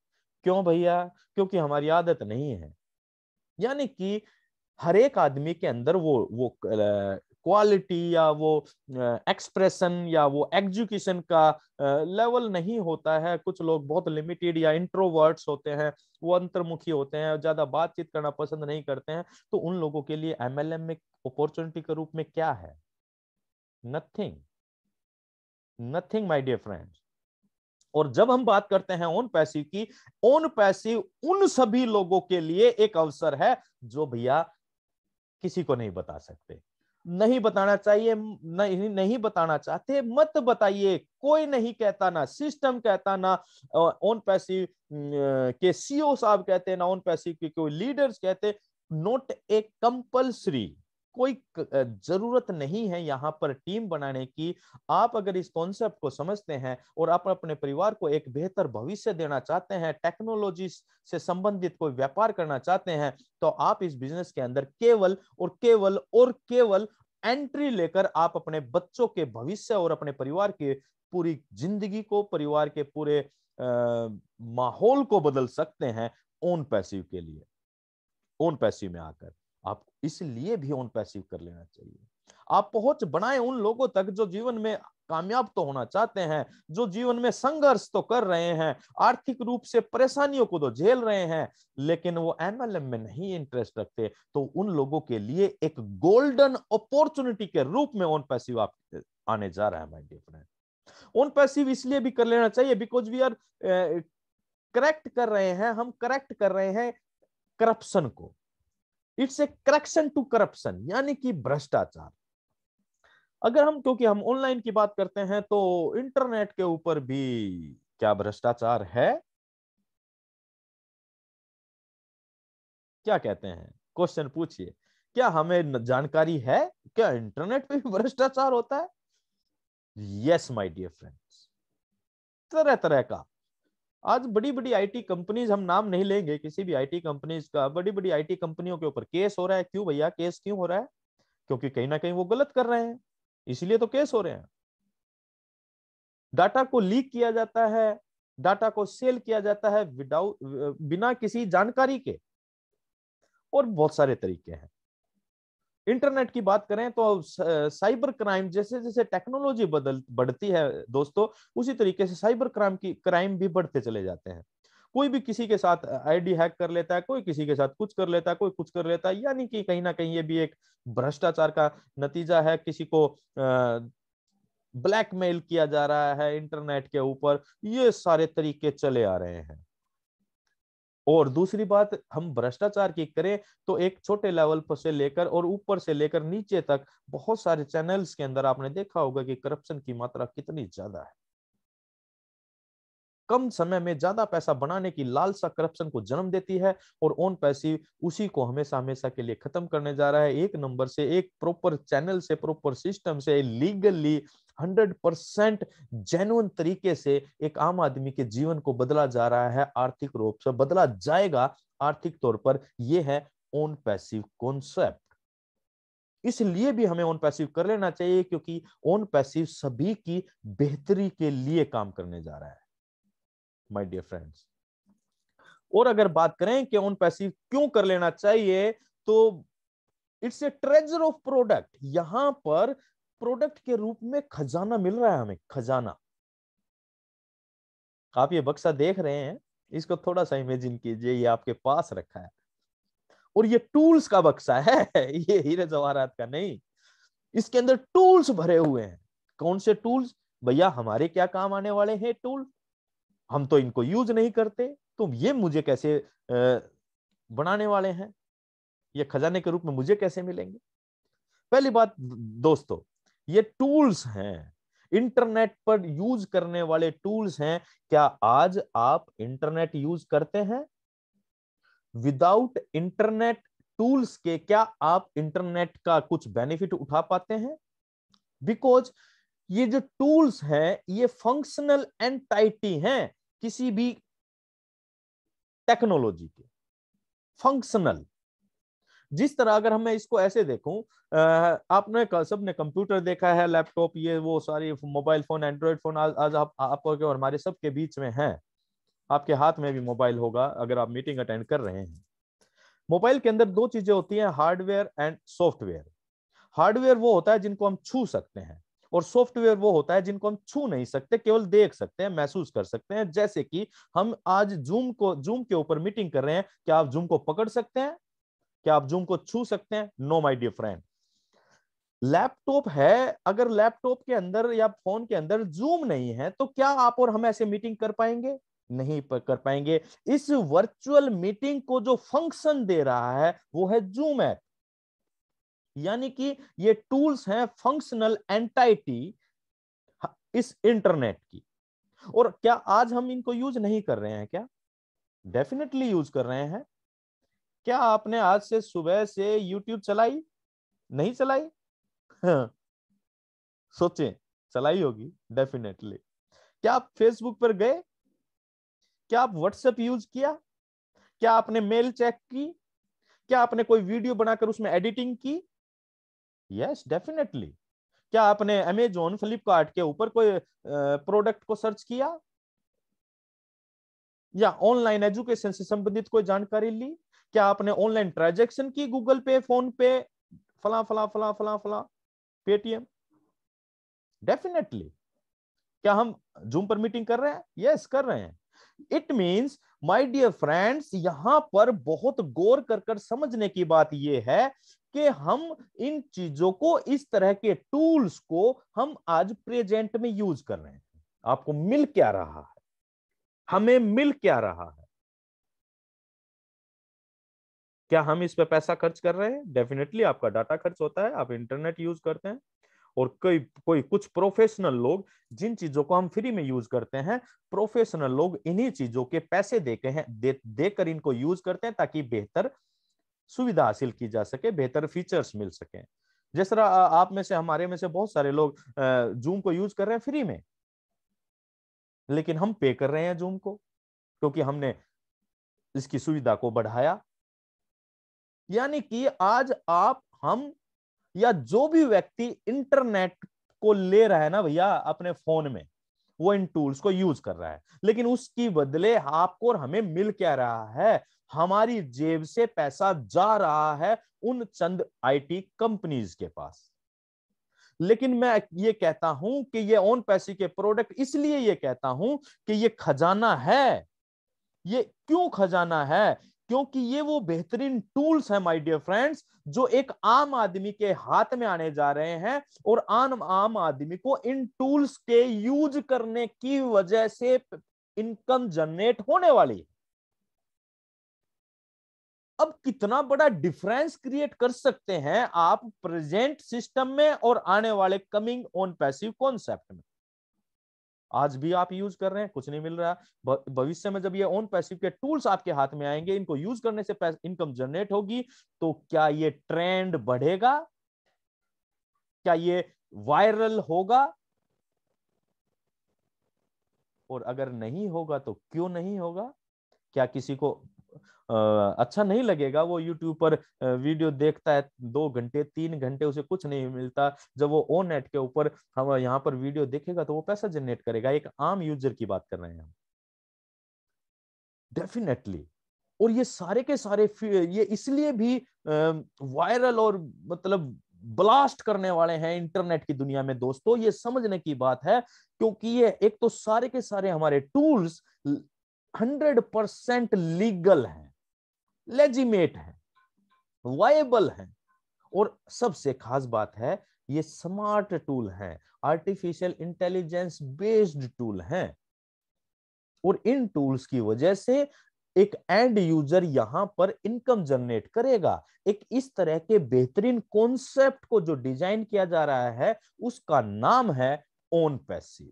क्यों भैया क्योंकि हमारी आदत नहीं है यानी कि हर एक आदमी के अंदर वो वो क्वालिटी या वो एक्सप्रेशन या वो एग्जीक्यूशन का लेवल नहीं होता है कुछ लोग बहुत लिमिटेड या इंट्रोवर्ट्स होते हैं वो अंतर्मुखी होते हैं ज्यादा बातचीत करना पसंद नहीं करते हैं तो उन लोगों के लिए एमएलएम में अपॉर्चुनिटी के रूप में क्या है nothing nothing my dear friends और जब हम बात करते हैं ओन पैसिव की ओन पैसिव उन सभी लोगों के लिए एक अवसर है जो भैया किसी को नहीं बता सकते नहीं बताना चाहिए नहीं नहीं बताना चाहते मत बताइए कोई नहीं कहता ना सिस्टम कहता ना ओन पैसी के सीओ e साहब कहते ना ओन पैसी के कोई लीडर्स कहते नॉट ए कंपल्सरी कोई जरूरत नहीं है यहाँ पर टीम बनाने की आप अगर इस कॉन्सेप्ट को समझते हैं और आप अपने परिवार को एक बेहतर भविष्य देना चाहते हैं टेक्नोलॉजी से संबंधित कोई व्यापार करना चाहते हैं तो आप इस बिजनेस के अंदर केवल और केवल और केवल एंट्री लेकर आप अपने बच्चों के भविष्य और अपने परिवार के पूरी जिंदगी को परिवार के पूरे माहौल को बदल सकते हैं ओन पैसिव के लिए ओन पैसिव में आकर आप इसलिए भी ऑन पैसिव कर लेना चाहिए आप पहुंच बनाए उन लोगों तक जो जीवन में कामयाब तो होना चाहते हैं जो जीवन में संघर्ष तो कर रहे हैं आर्थिक रूप से परेशानियों को तो झेल रहे हैं लेकिन वो एमएलएम में नहीं इंटरेस्ट रखते तो उन लोगों के लिए एक गोल्डन अपॉर्चुनिटी के रूप में ऑन पैसिव आप आने जा रहा है mind dear friend OnPassive इसलिए भी कर लेना चाहिए बिकॉज वी आर करेक्ट कर रहे हैं हम करेक्ट कर रहे हैं करप्शन को it's a correction to corruption यानी कि भ्रष्टाचार अगर हम क्योंकि हम ऑनलाइन की बात करते हैं तो इंटरनेट के ऊपर भी क्या भ्रष्टाचार है क्या कहते हैं क्वेश्चन पूछिए क्या हमें जानकारी है क्या इंटरनेट पे भी भ्रष्टाचार होता है यस माय डियर फ्रेंड्स तरह तरह का आज बड़ी बड़ी आईटी कंपनीज हम नाम नहीं लेंगे किसी भी आईटी कंपनीज का बड़ी बड़ी आईटी कंपनियों के ऊपर केस हो रहा है क्यों भैया केस क्यों हो रहा है क्योंकि कहीं ना कहीं वो गलत कर रहे हैं इसलिए तो केस हो रहे हैं डाटा को लीक किया जाता है डाटा को सेल किया जाता है विदाउट बिना किसी जानकारी के और बहुत सारे तरीके हैं इंटरनेट की बात करें तो साइबर क्राइम जैसे जैसे टेक्नोलॉजी बदल बढ़ती है दोस्तों उसी तरीके से साइबर क्राइम की क्राइम भी बढ़ते चले जाते हैं कोई भी किसी के साथ आईडी हैक कर लेता है कोई किसी के साथ कुछ कर लेता है कोई कुछ कर लेता है यानी कि कहीं ना कहीं ये भी एक भ्रष्टाचार का नतीजा है किसी को ब्लैकमेल किया जा रहा है इंटरनेट के ऊपर ये सारे तरीके चले आ रहे हैं और दूसरी बात हम भ्रष्टाचार की करें तो एक छोटे लेवल पर से लेकर और ऊपर से लेकर नीचे तक बहुत सारे चैनल्स के अंदर आपने देखा होगा कि करप्शन की मात्रा कितनी ज्यादा है कम समय में ज्यादा पैसा बनाने की लालसा करप्शन को जन्म देती है और ओन पैसिव उसी को हमेशा हमेशा के लिए खत्म करने जा रहा है एक नंबर से एक प्रॉपर चैनल से प्रॉपर सिस्टम से लीगली हंड्रेड परसेंट जेन्युन तरीके से एक आम आदमी के जीवन को बदला जा रहा है आर्थिक रूप से बदला जाएगा आर्थिक तौर पर यह है ओन पैसिव कॉन्सेप्ट इसलिए भी हमें ओन पैसिव कर लेना चाहिए क्योंकि ओन पैसिव सभी की बेहतरी के लिए काम करने जा रहा है माय डियर फ्रेंड्स और अगर बात करें कि ऑन पैसिव क्यों कर लेना चाहिए तो it's a treasure of product यहां पर प्रोडक्ट के रूप में खजाना मिल रहा है हमें खजाना आप ये बक्सा देख रहे हैं इसको थोड़ा सा इमेजिन कीजिए ये आपके पास रखा है और ये टूल्स का बक्सा है ये हीरे जवाहरात का नहीं इसके अंदर टूल्स भरे हुए हैं कौन से टूल्स भैया हमारे क्या काम आने वाले हैं टूल्स हम तो इनको यूज नहीं करते तो ये मुझे कैसे बनाने वाले हैं ये खजाने के रूप में मुझे कैसे मिलेंगे पहली बात दोस्तों ये टूल्स हैं इंटरनेट पर यूज करने वाले टूल्स हैं क्या आज आप इंटरनेट यूज करते हैं विदाउट इंटरनेट टूल्स के क्या आप इंटरनेट का कुछ बेनिफिट उठा पाते हैं बिकॉज ये जो टूल्स हैं ये फंक्शनल एंटाइटी हैं किसी भी टेक्नोलॉजी के फंक्शनल जिस तरह अगर हमें इसको ऐसे देखूं आपने सबने कंप्यूटर देखा है लैपटॉप ये वो सारी मोबाइल फोन एंड्रॉयड फोन आज आज आप आपको और हमारे सबके बीच में है आपके हाथ में भी मोबाइल होगा अगर आप मीटिंग अटेंड कर रहे हैं मोबाइल के अंदर दो चीजें होती हैं हार्डवेयर एंड सॉफ्टवेयर हार्डवेयर वो होता है जिनको हम छू सकते हैं और सॉफ्टवेयर वो होता है जिनको हम छू नहीं सकते केवल देख सकते हैं महसूस कर सकते हैं जैसे कि हम आज जूम को जूम के ऊपर मीटिंग कर रहे हैं क्या आप जूम को पकड़ सकते हैं क्या आप जूम को छू सकते हैं no my dear friend laptop है अगर लैपटॉप के अंदर या फोन के अंदर जूम नहीं है तो क्या आप और हम ऐसे मीटिंग कर पाएंगे नहीं कर पाएंगे इस वर्चुअल मीटिंग को जो फंक्शन दे रहा है वो है जूम ऐप यानी कि ये टूल्स हैं फंक्शनल एंटाइटी इस इंटरनेट की और क्या आज हम इनको यूज नहीं कर रहे हैं क्या डेफिनेटली यूज कर रहे हैं क्या आपने आज से सुबह से यूट्यूब चलाई नहीं चलाई हाँ। सोचे चलाई होगी डेफिनेटली क्या आप फेसबुक पर गए क्या आप व्हाट्सएप यूज किया क्या आपने मेल चेक की क्या आपने कोई वीडियो बनाकर उसमें एडिटिंग की यस डेफिनेटली क्या आपने अमेजोन फ्लिपकार्ट के ऊपर कोई प्रोडक्ट को सर्च किया या ऑनलाइन एजुकेशन से संबंधित कोई जानकारी ली क्या आपने ऑनलाइन ट्रांजेक्शन की गूगल पे फोन पे फला फला फला फला फला पेटीएम डेफिनेटली क्या हम जूम पर मीटिंग कर रहे हैं यस yes, कर रहे हैं it means my dear friends यहाँ पर बहुत गौर कर कर समझने की बात यह है कि हम इन चीजों को इस तरह के टूल्स को हम आज प्रेजेंट में यूज कर रहे हैं आपको मिल क्या रहा है हमें मिल क्या रहा है क्या हम इस पे पैसा खर्च कर रहे हैं डेफिनेटली आपका डाटा खर्च होता है आप इंटरनेट यूज करते हैं और कई कोई कुछ प्रोफेशनल लोग जिन चीजों को हम फ्री में यूज करते हैं प्रोफेशनल लोग इन्हीं चीजों के पैसे देते हैं दे देकर इनको यूज करते हैं ताकि बेहतर सुविधा हासिल की जा सके बेहतर फीचर्स मिल सके जिस तरह आप में से हमारे में से बहुत सारे लोग जूम को यूज कर रहे हैं फ्री में लेकिन हम पे कर रहे हैं जूम को क्योंकि हमने इसकी सुविधा को बढ़ाया यानी कि आज आप हम या जो भी व्यक्ति इंटरनेट को ले रहा है ना भैया अपने फोन में वो इन टूल्स को यूज कर रहा है लेकिन उसकी बदले आपको और हमें मिल क्या रहा है हमारी जेब से पैसा जा रहा है उन चंद आईटी कंपनीज के पास लेकिन मैं ये कहता हूं कि ये ओन पैसे के प्रोडक्ट इसलिए ये कहता हूं कि ये खजाना है ये क्यों खजाना है क्योंकि ये वो बेहतरीन टूल्स है माय डियर फ्रेंड्स जो एक आम आदमी के हाथ में आने जा रहे हैं और आम आम आदमी को इन टूल्स के यूज करने की वजह से इनकम जनरेट होने वाली है अब कितना बड़ा डिफरेंस क्रिएट कर सकते हैं आप प्रेजेंट सिस्टम में और आने वाले कमिंग ऑन पैसिव कॉन्सेप्ट में आज भी आप यूज कर रहे हैं कुछ नहीं मिल रहा भविष्य में जब ये ओन पैसिव के टूल्स आपके हाथ में आएंगे इनको यूज करने से इनकम जनरेट होगी तो क्या ये ट्रेंड बढ़ेगा क्या ये वायरल होगा और अगर नहीं होगा तो क्यों नहीं होगा क्या किसी को अच्छा नहीं लगेगा वो यूट्यूब पर वीडियो देखता है दो घंटे तीन घंटे उसे कुछ नहीं मिलता जब वो ओ नेट के ऊपर हम यहाँ पर वीडियो देखेगा तो वो पैसा जनरेट करेगा एक आम यूजर की बात कर रहे हैं हम डेफिनेटली और ये सारे के सारे ये इसलिए भी वायरल और मतलब ब्लास्ट करने वाले हैं इंटरनेट की दुनिया में दोस्तों ये समझने की बात है क्योंकि ये एक तो सारे के सारे हमारे टूल्स हंड्रेड परसेंट लीगल हैं लेजिमेट है वायबल है और सबसे खास बात है ये स्मार्ट टूल है आर्टिफिशियल इंटेलिजेंस बेस्ड टूल है और इन टूल्स की वजह से एक एंड यूजर यहां पर इनकम जनरेट करेगा एक इस तरह के बेहतरीन कॉन्सेप्ट को जो डिजाइन किया जा रहा है उसका नाम है ओन पैसिव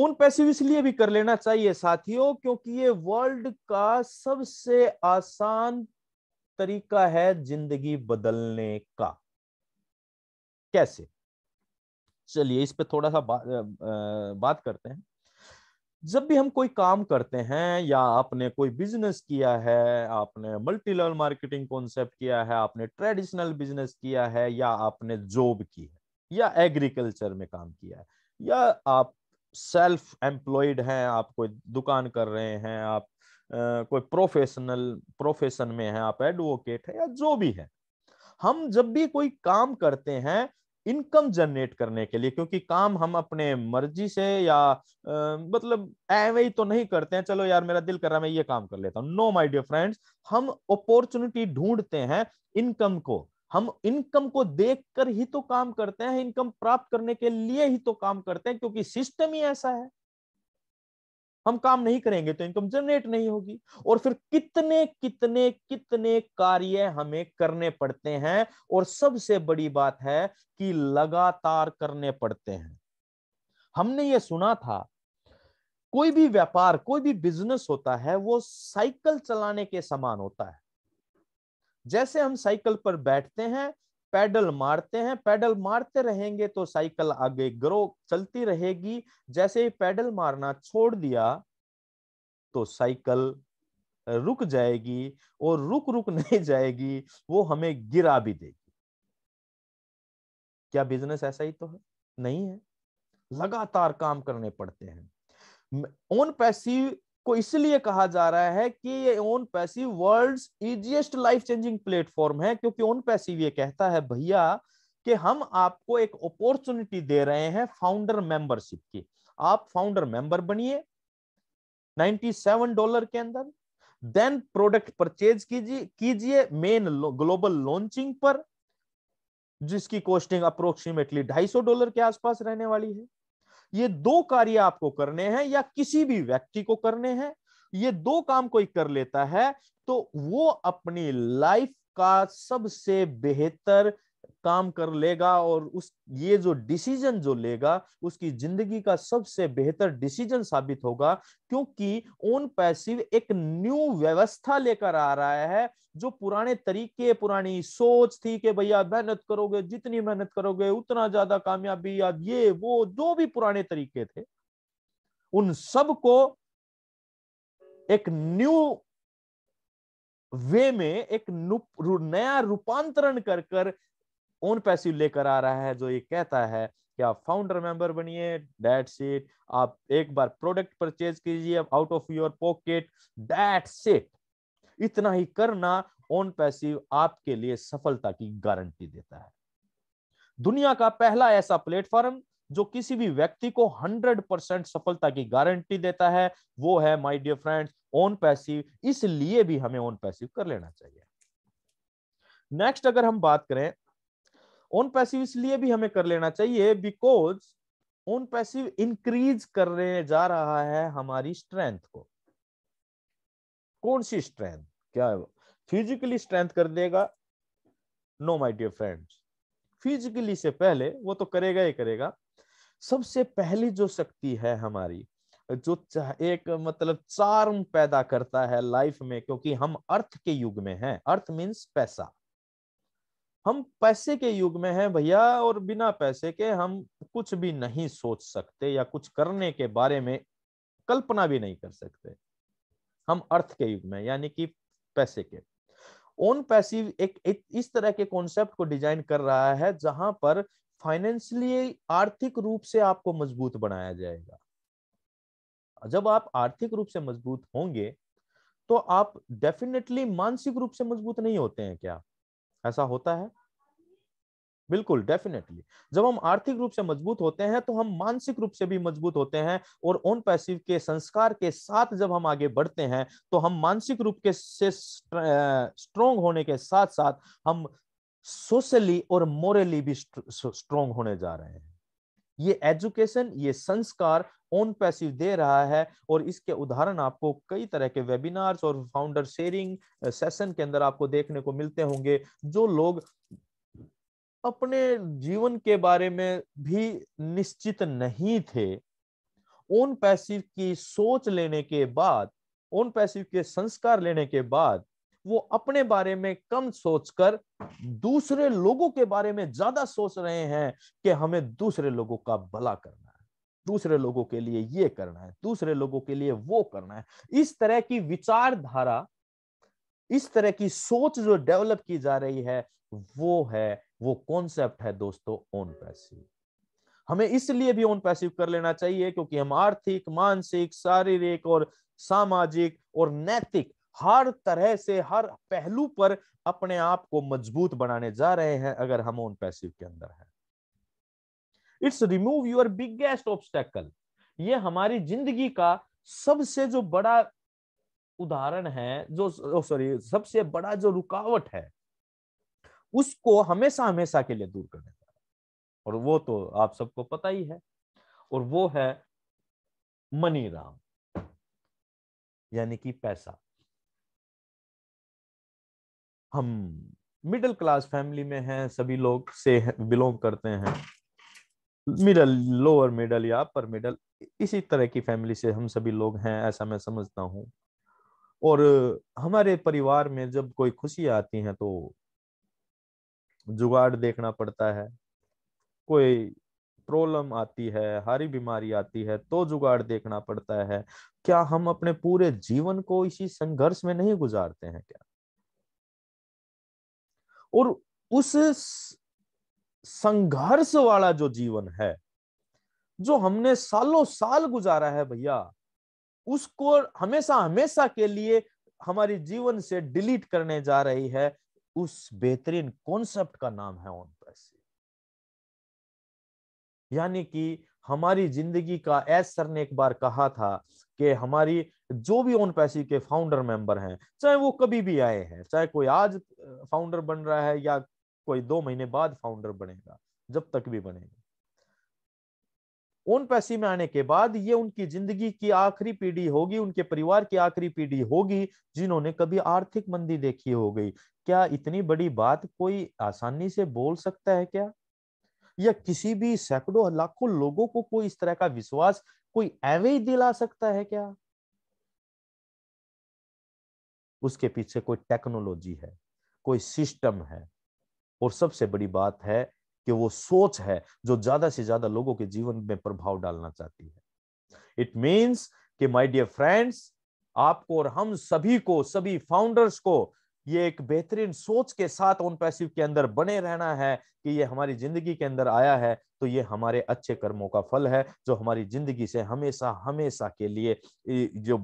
उन पैसिव इसलिए भी कर लेना चाहिए साथियों क्योंकि ये वर्ल्ड का सबसे आसान तरीका है जिंदगी बदलने का कैसे चलिए इस पे थोड़ा सा बा, आ, बात करते हैं जब भी हम कोई काम करते हैं या आपने कोई बिजनेस किया है आपने मल्टी लेवल मार्केटिंग कॉन्सेप्ट किया है आपने ट्रेडिशनल बिजनेस किया है या आपने जॉब की है या एग्रीकल्चर में काम किया है या आप सेल्फ एम्प्लॉयड हैं आप कोई दुकान कर रहे हैं आप कोई प्रोफेशनल प्रोफेशन में है आप एडवोकेट है या जो भी है हम जब भी कोई काम करते हैं इनकम जनरेट करने के लिए क्योंकि काम हम अपने मर्जी से या आ, मतलब एवे ही तो नहीं करते हैं चलो यार मेरा दिल कर रहा है मैं ये काम कर लेता हूं नो माय डियर फ्रेंड्स हम अपॉर्चुनिटी ढूंढते हैं इनकम को हम इनकम को देखकर ही तो काम करते हैं इनकम प्राप्त करने के लिए ही तो काम करते हैं क्योंकि सिस्टम ही ऐसा है हम काम नहीं करेंगे तो इनकम जनरेट नहीं होगी और फिर कितने कितने कितने कार्य हमें करने पड़ते हैं और सबसे बड़ी बात है कि लगातार करने पड़ते हैं हमने ये सुना था कोई भी व्यापार कोई भी बिजनेस होता है वो साइकिल चलाने के समान होता है जैसे हम साइकिल पर बैठते हैं पैडल मारते हैं पैडल मारते रहेंगे तो साइकिल आगे ग्रो चलती रहेगी जैसे ही पैडल मारना छोड़ दिया तो साइकिल रुक जाएगी और रुक रुक नहीं जाएगी वो हमें गिरा भी देगी क्या बिजनेस ऐसा ही तो है नहीं है लगातार काम करने पड़ते हैं ऑन पैसिव को इसलिए कहा जा रहा है कि ये OnPassive world easiest life changing platform है क्योंकि ओन पैसिव ये कहता है भैया कि हम आपको एक अपॉर्चुनिटी दे रहे हैं फाउंडर मेंबरशिप की आप फाउंडर मेंबर बनिए 97 डॉलर के अंदर देन प्रोडक्ट परचेज कीजिए कीजिए मेन ग्लोबल लॉन्चिंग पर जिसकी कॉस्टिंग अप्रोक्सीमेटली 250 डॉलर के आसपास रहने वाली है ये दो कार्य आपको करने हैं या किसी भी व्यक्ति को करने हैं ये दो काम कोई कर लेता है तो वो अपनी लाइफ का सबसे बेहतर काम कर लेगा और उस ये जो डिसीजन जो लेगा उसकी जिंदगी का सबसे बेहतर डिसीजन साबित होगा क्योंकि ओन पैसिव एक न्यू व्यवस्था लेकर आ रहा है जो पुराने तरीके पुरानी सोच थी कि भैया मेहनत करोगे जितनी मेहनत करोगे उतना ज्यादा कामयाबी या ये वो जो भी पुराने तरीके थे उन सब को एक न्यू वे में एक नया रूपांतरण कर कर ओन पैसिव लेकर आ रहा है जो ये कहता है कि आप फाउंडर मेंबर बनिए डेट सेट आप एक बार प्रोडक्ट परचेज कीजिए out of your pocket that's it इतना ही करना ओन पैसिव आपके लिए सफलता की गारंटी देता है दुनिया का पहला ऐसा प्लेटफॉर्म जो किसी भी व्यक्ति को 100 परसेंट सफलता की गारंटी देता है वो है my dear friends OnPassive इसलिए भी हमें ओन पैसिव कर लेना चाहिए नेक्स्ट अगर हम बात करें ऑन पैसिव इसलिए भी हमें कर लेना चाहिए बिकॉज ऑन पैसिव इंक्रीज करने जा रहा है हमारी स्ट्रेंथ को कौन सी स्ट्रेंथ क्या है वो फिजिकली स्ट्रेंथ कर देगा no my dear friends physically से पहले वो तो करेगा ही करेगा सबसे पहली जो शक्ति है हमारी जो एक मतलब चार्म पैदा करता है लाइफ में क्योंकि हम अर्थ के युग में हैं अर्थ मींस पैसा हम पैसे के युग में हैं भैया और बिना पैसे के हम कुछ भी नहीं सोच सकते या कुछ करने के बारे में कल्पना भी नहीं कर सकते हम अर्थ के युग में यानी कि पैसे के ओन पैसिव एक, एक इस तरह के कॉन्सेप्ट को डिजाइन कर रहा है जहां पर फाइनेंशियली आर्थिक रूप से आपको मजबूत बनाया जाएगा जब आप आर्थिक रूप से मजबूत होंगे तो आप डेफिनेटली मानसिक रूप से मजबूत नहीं होते हैं क्या ऐसा होता है बिल्कुल डेफिनेटली जब हम आर्थिक रूप से मजबूत होते हैं तो हम मानसिक रूप से भी मजबूत होते हैं और ओन पैसिव के संस्कार के साथ जब हम आगे बढ़ते हैं तो हम मानसिक रूप के से स्ट्रोंग होने के साथ साथ हम सोशली और मोरली भी स्ट्रोंग होने जा रहे हैं ये एजुकेशन ये संस्कार ऑन पैसिव दे रहा है और इसके उदाहरण आपको कई तरह के वेबिनार्स और फाउंडर शेयरिंग सेशन के अंदर आपको देखने को मिलते होंगे जो लोग अपने जीवन के बारे में भी निश्चित नहीं थे ओन पैसिव की सोच लेने के बाद ओन पैसिव के संस्कार लेने के बाद वो अपने बारे में कम सोचकर दूसरे लोगों के बारे में ज्यादा सोच रहे हैं कि हमें दूसरे लोगों का भला करना है दूसरे लोगों के लिए ये करना है दूसरे लोगों के लिए वो करना है इस तरह की विचारधारा इस तरह की सोच जो डेवलप की जा रही है वो है वो कॉन्सेप्ट है दोस्तों ओन पैसिव हमें इसलिए भी ओन पैसिव कर लेना चाहिए क्योंकि हम आर्थिक मानसिक शारीरिक और सामाजिक और नैतिक हर तरह से हर पहलू पर अपने आप को मजबूत बनाने जा रहे हैं अगर हम ओन पैसिव के अंदर है it's remove your biggest obstacle ये हमारी जिंदगी का सबसे जो बड़ा उदाहरण है जो सॉरी सबसे बड़ा जो रुकावट है उसको हमेशा हमेशा के लिए दूर करने जा रहा और वो तो आप सबको पता ही है और वो है मनी राम यानी कि पैसा हम मिडिल क्लास फैमिली में हैं सभी लोग से बिलोंग करते हैं मिडल लोअर मिडल या अपर मिडल इसी तरह की फैमिली से हम सभी लोग हैं ऐसा मैं समझता हूँ और हमारे परिवार में जब कोई खुशी आती है तो जुगाड़ देखना पड़ता है कोई प्रॉब्लम आती है हारी बीमारी आती है तो जुगाड़ देखना पड़ता है क्या हम अपने पूरे जीवन को इसी संघर्ष में नहीं गुजारते हैं क्या और उस संघर्ष वाला जो जीवन है जो हमने सालों साल गुजारा है भैया उसको हमेशा हमेशा के लिए हमारी जीवन से डिलीट करने जा रही है उस बेहतरीन कॉन्सेप्ट का नाम है ऑन पैसे यानी कि हमारी जिंदगी का एस सर ने एक बार कहा था कि हमारी जो भी ओन पैसी के फाउंडर मेंबर हैं चाहे वो कभी भी आए हैं चाहे कोई आज फाउंडर बन रहा है या कोई दो महीने बाद फाउंडर बनेगा जब तक भी बनेगा ओन पैसी में आने के बाद ये उनकी जिंदगी की आखिरी पीढ़ी होगी उनके परिवार की आखिरी पीढ़ी होगी जिन्होंने कभी आर्थिक मंदी देखी हो गई क्या इतनी बड़ी बात कोई आसानी से बोल सकता है क्या या किसी भी सैकड़ों लाखों लोगों को कोई इस तरह का विश्वास कोई एवे ही दिला सकता है क्या उसके पीछे कोई टेक्नोलॉजी है कोई सिस्टम है और सबसे बड़ी बात है कि वो सोच है जो ज्यादा से ज्यादा लोगों के जीवन में प्रभाव डालना चाहती है इट मीन्स कि माय डियर फ्रेंड्स आपको और हम सभी को सभी फाउंडर्स को ये एक बेहतरीन सोच के साथ ऑन पैसिव के अंदर बने रहना है कि ये हमारी जिंदगी के अंदर आया है तो ये हमारे अच्छे कर्मों का फल है जो हमारी जिंदगी से हमेशा हमेशा के लिए जो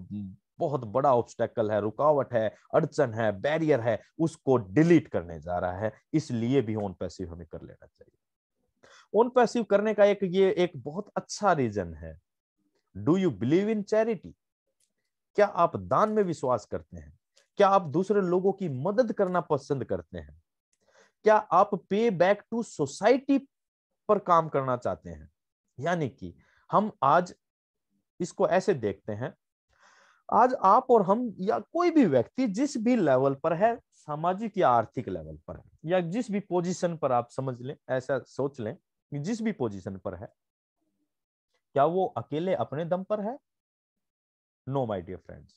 बहुत बड़ा ऑब्स्टेकल है रुकावट है अड़चन है बैरियर है उसको डिलीट करने जा रहा है इसलिए भी ऑन पैसिव हमें कर लेना चाहिए ऑन पैसिव करने का एक ये एक बहुत अच्छा रीजन है do you believe in charity क्या आप दान में विश्वास करते हैं क्या आप दूसरे लोगों की मदद करना पसंद करते हैं क्या आप पे बैक टू सोसाइटी पर काम करना चाहते हैं यानी कि हम आज इसको ऐसे देखते हैं आज आप और हम या कोई भी व्यक्ति जिस भी लेवल पर है सामाजिक या आर्थिक लेवल पर है या जिस भी पोजीशन पर आप समझ लें ऐसा सोच लें जिस भी पोजीशन पर है क्या वो अकेले अपने दम पर है नो माय डियर फ्रेंड्स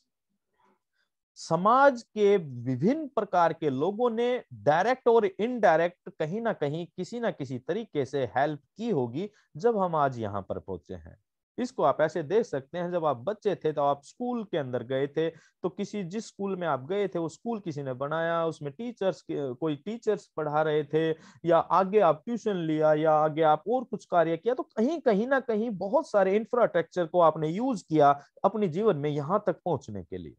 समाज के विभिन्न प्रकार के लोगों ने डायरेक्ट और इनडायरेक्ट कहीं ना कहीं किसी ना किसी तरीके से हेल्प की होगी जब हम आज यहां पर पहुंचे हैं इसको आप ऐसे देख सकते हैं जब आप बच्चे थे तो आप स्कूल के अंदर गए थे तो किसी जिस स्कूल में आप गए थे वो स्कूल किसी ने बनाया उसमें टीचर्स कोई टीचर्स पढ़ा रहे थे या आगे आप ट्यूशन लिया या आगे आप और कुछ कार्य किया तो कहीं कहीं ना कहीं बहुत सारे इंफ्रास्ट्रक्चर को आपने यूज किया अपने जीवन में यहां तक पहुंचने के लिए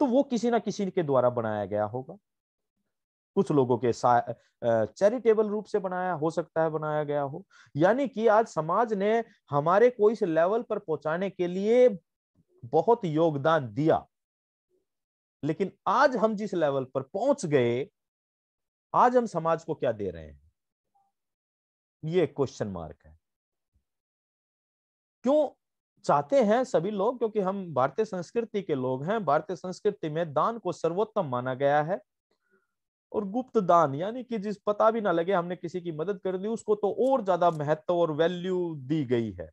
तो वो किसी ना किसी के द्वारा बनाया गया होगा कुछ लोगों के चैरिटेबल रूप से बनाया हो सकता है बनाया गया हो यानी कि आज समाज ने हमारे को इस लेवल पर पहुंचाने के लिए बहुत योगदान दिया लेकिन आज हम जिस लेवल पर पहुंच गए आज हम समाज को क्या दे रहे हैं ये क्वेश्चन मार्क है क्यों चाहते हैं सभी लोग क्योंकि हम भारतीय संस्कृति के लोग हैं भारतीय संस्कृति में दान को सर्वोत्तम माना गया है और गुप्त दान यानी कि जिस पता भी ना लगे हमने किसी की मदद कर दी उसको तो और ज्यादा महत्व और वैल्यू दी गई है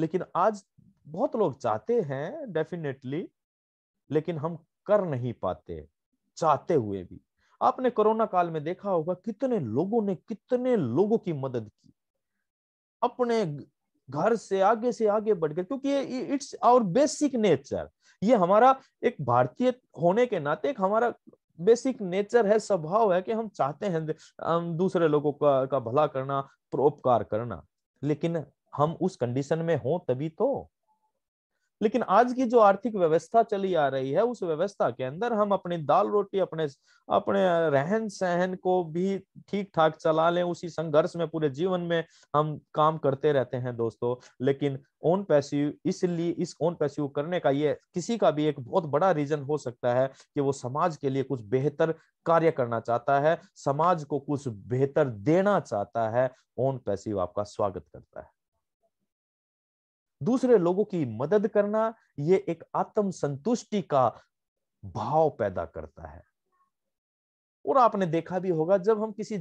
लेकिन आज बहुत लोग चाहते हैं डेफिनेटली लेकिन हम कर नहीं पाते चाहते हुए भी आपने कोरोना काल में देखा होगा कितने लोगों ने कितने लोगों की मदद की अपने घर से आगे से आगे बढ़कर क्योंकि इट्स आवर बेसिक नेचर ये हमारा एक भारतीय होने के नाते एक हमारा बेसिक नेचर है स्वभाव है कि हम चाहते हैं दूसरे लोगों का, का भला करना परोपकार करना लेकिन हम उस कंडीशन में हो तभी तो लेकिन आज की जो आर्थिक व्यवस्था चली आ रही है उस व्यवस्था के अंदर हम अपनी दाल रोटी अपने अपने रहन सहन को भी ठीक ठाक चला लें उसी संघर्ष में पूरे जीवन में हम काम करते रहते हैं दोस्तों लेकिन ओन पैसिव इसलिए इस ओन पैसिव करने का ये किसी का भी एक बहुत बड़ा रीजन हो सकता है कि वो समाज के लिए कुछ बेहतर कार्य करना चाहता है समाज को कुछ बेहतर देना चाहता है ओन पैसिव आपका स्वागत करता है दूसरे लोगों की मदद करना ये एक आत्म संतुष्टि का भाव पैदा करता है और आपने देखा भी होगा जब हम किसी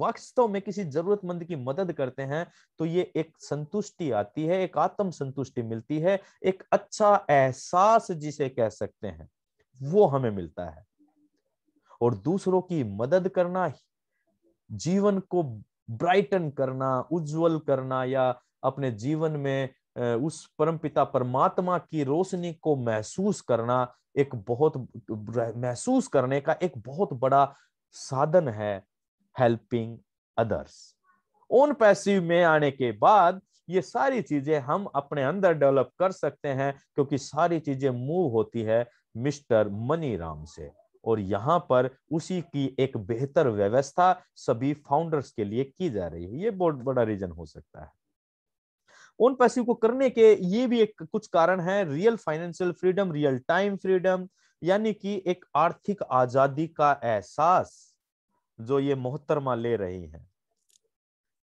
वास्तव में किसी जरूरतमंद की मदद करते हैं तो ये एक संतुष्टि आती है एक आत्म संतुष्टि मिलती है एक अच्छा एहसास जिसे कह सकते हैं वो हमें मिलता है और दूसरों की मदद करना जीवन को ब्राइटन करना उज्जवल करना या अपने जीवन में उस परमपिता परमात्मा की रोशनी को महसूस करना एक बहुत महसूस करने का एक बहुत बड़ा साधन है हेल्पिंग अदर्स ओन पैसिव में आने के बाद ये सारी चीजें हम अपने अंदर डेवलप कर सकते हैं क्योंकि सारी चीजें मूव होती है मिस्टर मनी राम से और यहाँ पर उसी की एक बेहतर व्यवस्था सभी फाउंडर्स के लिए की जा रही है ये बहुत बड़ा रीजन हो सकता है उन पैसिव को करने के ये भी एक कुछ कारण है real financial freedom real time freedom यानी कि एक आर्थिक आजादी का एहसास जो ये मोहतरमा ले रही है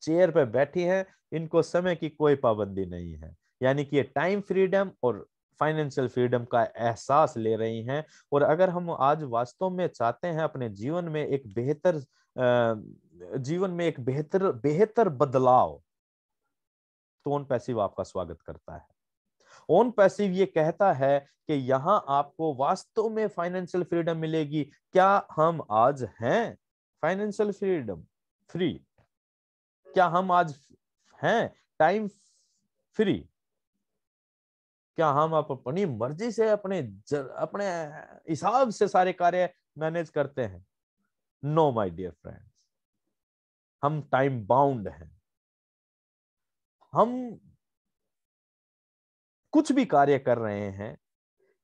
चेयर पे बैठी है इनको समय की कोई पाबंदी नहीं है यानी कि ये टाइम फ्रीडम और फाइनेंशियल फ्रीडम का एहसास ले रही हैं और अगर हम आज वास्तव में चाहते हैं अपने जीवन में एक बेहतर जीवन में एक बेहतर बेहतर बदलाव तो ओन पैसिव आपका स्वागत करता है ओन पैसिव ये कहता है कि यहां आपको वास्तव में फाइनेंशियल फ्रीडम मिलेगी क्या हम आज हैं फाइनेंशियल फ्रीडम फ्री क्या हम आज हैं टाइम फ्री क्या हम आप अपनी मर्जी से अपने जर, अपने हिसाब से सारे कार्य मैनेज करते हैं नो माय डियर फ्रेंड्स हम टाइम बाउंड हैं हम कुछ भी कार्य कर रहे हैं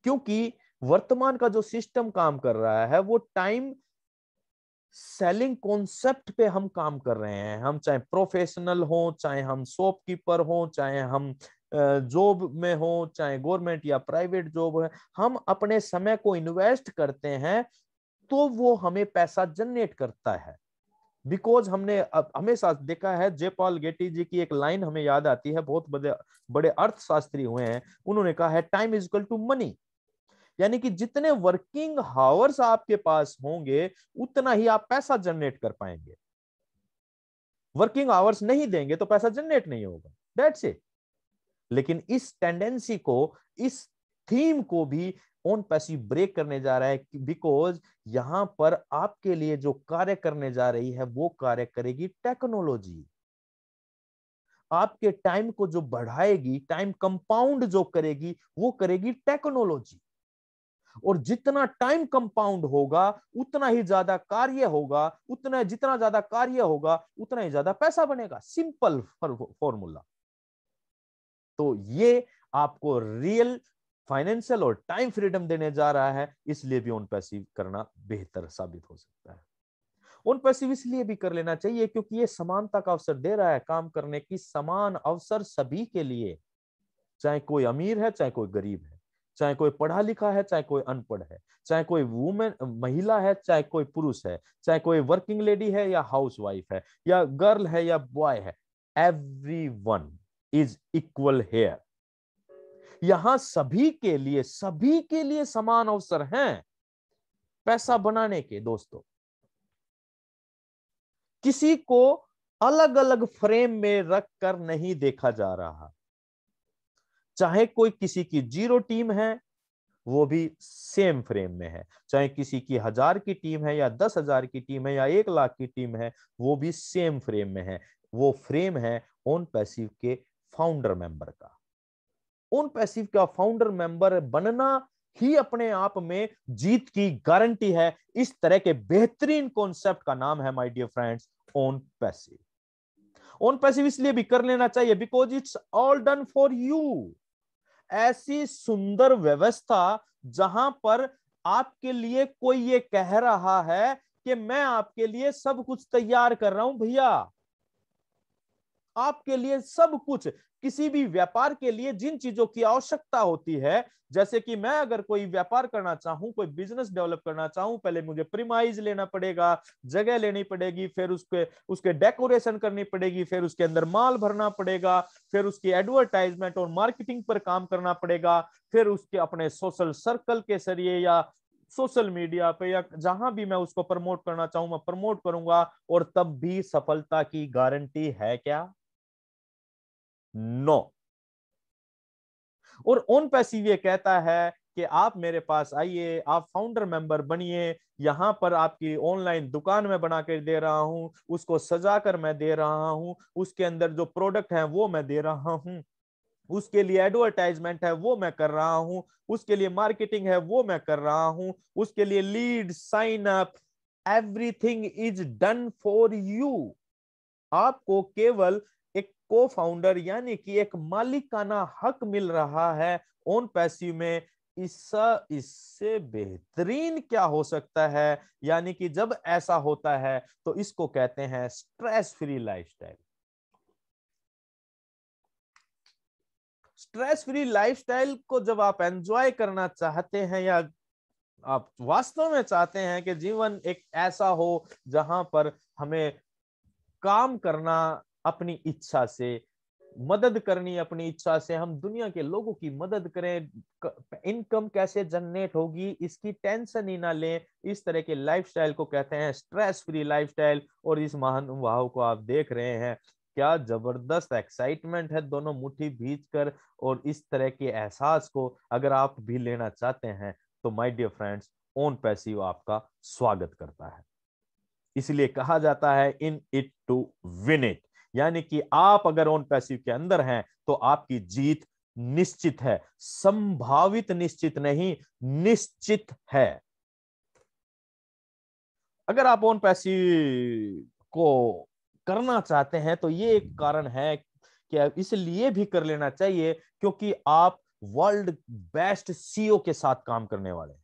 क्योंकि वर्तमान का जो सिस्टम काम कर रहा है वो टाइम सेलिंग कॉन्सेप्ट पे हम काम कर रहे हैं हम चाहे प्रोफेशनल हो चाहे हम शॉपकीपर हो चाहे हम जॉब में हो चाहे गवर्नमेंट या प्राइवेट जॉब है हम अपने समय को इन्वेस्ट करते हैं तो वो हमें पैसा जनरेट करता है बिकॉज हमने हमेशा देखा है जयपाल गेटी जी की एक लाइन हमें याद आती है बहुत बड़े बड़े अर्थशास्त्री हुए हैं उन्होंने कहा है time is equal to money यानी कि जितने वर्किंग हावर्स आपके पास होंगे उतना ही आप पैसा जनरेट कर पाएंगे वर्किंग आवर्स नहीं देंगे तो पैसा जनरेट नहीं होगा डेट से लेकिन इस टेंडेंसी को इस थीम को भी ऑन पैसिव ब्रेक करने जा रहा है बिकॉज यहां पर आपके लिए जो कार्य करने जा रही है वो कार्य करेगी टेक्नोलॉजी आपके टाइम को जो बढ़ाएगी टाइम कंपाउंड जो करेगी वो करेगी टेक्नोलॉजी और जितना टाइम कंपाउंड होगा उतना ही ज्यादा कार्य होगा उतना जितना ज्यादा कार्य होगा उतना ही ज्यादा पैसा बनेगा सिंपल फॉर्मूला तो ये आपको रियल फाइनेंशियल और टाइम फ्रीडम देने जा रहा है इसलिए भी ऑन पैसिव करना बेहतर साबित हो सकता है ऑन पैसिव इसलिए भी कर लेना चाहिए क्योंकि ये समानता का अवसर दे रहा है काम करने की समान अवसर सभी के लिए चाहे कोई अमीर है चाहे कोई गरीब है चाहे कोई पढ़ा लिखा है चाहे कोई अनपढ़ है चाहे कोई वुमेन महिला है चाहे कोई पुरुष है चाहे कोई वर्किंग लेडी है या हाउस वाइफ है या गर्ल है या बॉय है everyone is equal here यहां सभी के लिए सभी के लिए समान अवसर हैं पैसा बनाने के दोस्तों किसी को अलग अलग फ्रेम में रख कर नहीं देखा जा रहा चाहे कोई किसी की जीरो टीम है वो भी सेम फ्रेम में है चाहे किसी की हजार की टीम है या दस हजार की टीम है या एक लाख की टीम है वो भी सेम फ्रेम में है वो फ्रेम है ओन पैसिव के फाउंडर मेंबर का उन पैसिव का फाउंडर मेंबर बनना ही अपने आप में जीत की गारंटी है इस तरह के बेहतरीन कॉन्सेप्ट का नाम है my dear friends OnPassive OnPassive इसलिए भी कर लेना चाहिए because it's all done for you ऐसी सुंदर व्यवस्था जहां पर आपके लिए कोई ये कह रहा है कि मैं आपके लिए सब कुछ तैयार कर रहा हूं भैया आपके लिए सब कुछ किसी भी व्यापार के लिए जिन चीजों की आवश्यकता होती है जैसे कि मैं अगर कोई व्यापार करना चाहूं कोई बिजनेस डेवलप करना चाहूं पहले मुझे प्रीमाइज लेना पड़ेगा जगह लेनी पड़ेगी फिर उसके उसके डेकोरेशन करनी पड़ेगी फिर उसके अंदर माल भरना पड़ेगा फिर उसकी एडवर्टाइजमेंट और मार्केटिंग पर काम करना पड़ेगा फिर उसके अपने सोशल सर्कल के जरिए या सोशल मीडिया पे या जहां भी मैं उसको प्रमोट करना चाहूं मैं प्रमोट करूंगा और तब भी सफलता की गारंटी है क्या नो और ऑन पैसिव ये कहता है कि आप मेरे पास आइए आप फाउंडर मेंबर बनिए यहां पर आपकी ऑनलाइन दुकान में बना कर दे रहा हूं उसको सजा कर मैं दे रहा हूं उसके अंदर जो प्रोडक्ट है वो मैं दे रहा हूं उसके लिए एडवर्टाइजमेंट है वो मैं कर रहा हूं उसके लिए मार्केटिंग है वो मैं कर रहा हूं उसके लिए lead sign up everything is done for you आपको केवल एक को फाउंडर यानी कि एक मालिकाना हक मिल रहा है ओन पैसिव में इससे इससे बेहतरीन क्या हो सकता है यानी कि जब ऐसा होता है तो इसको कहते हैं stress free lifestyle stress free lifestyle को जब आप एंजॉय करना चाहते हैं या आप वास्तव में चाहते हैं कि जीवन एक ऐसा हो जहां पर हमें काम करना अपनी इच्छा से मदद करनी अपनी इच्छा से हम दुनिया के लोगों की मदद करें इनकम कैसे जनरेट होगी इसकी टेंशन ही ना लें इस तरह के लाइफस्टाइल को कहते हैं स्ट्रेस फ्री लाइफस्टाइल और इस महान को आप देख रहे हैं क्या जबरदस्त एक्साइटमेंट है दोनों मुट्ठी भीज कर और इस तरह के एहसास को अगर आप भी लेना चाहते हैं तो my dear friends OnPassive आपका स्वागत करता है इसलिए कहा जाता है in it to win it यानी कि आप अगर ओन पैसिव के अंदर हैं तो आपकी जीत निश्चित है संभावित निश्चित नहीं निश्चित है अगर आप ओन पैसिव को करना चाहते हैं तो ये एक कारण है कि इसलिए भी कर लेना चाहिए क्योंकि आप वर्ल्ड बेस्ट सीईओ के साथ काम करने वाले हैं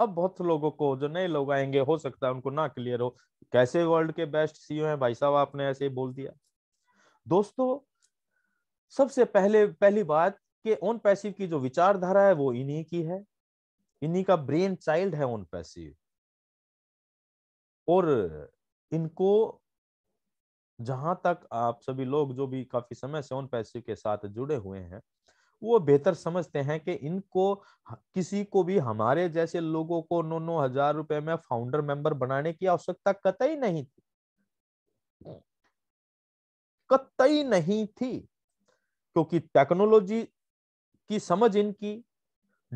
अब बहुत लोगों को जो नए लोग आएंगे हो सकता है उनको ना क्लियर हो कैसे वर्ल्ड के बेस्ट सीईओ e हैं भाई साहब आपने ऐसे ही बोल दिया दोस्तों सबसे पहले पहली बात कि ओन पैसिव की जो विचारधारा है वो इन्हीं की है इन्हीं का ब्रेन चाइल्ड है ओन पैसिव और इनको जहां तक आप सभी लोग जो भी काफी समय से ओन पैसिव के साथ जुड़े हुए हैं वो बेहतर समझते हैं कि इनको किसी को भी हमारे जैसे लोगों को नौ नौ हजार रुपए में फाउंडर मेंबर बनाने की आवश्यकता कतई नहीं थी कतई नहीं थी क्योंकि टेक्नोलॉजी की समझ इनकी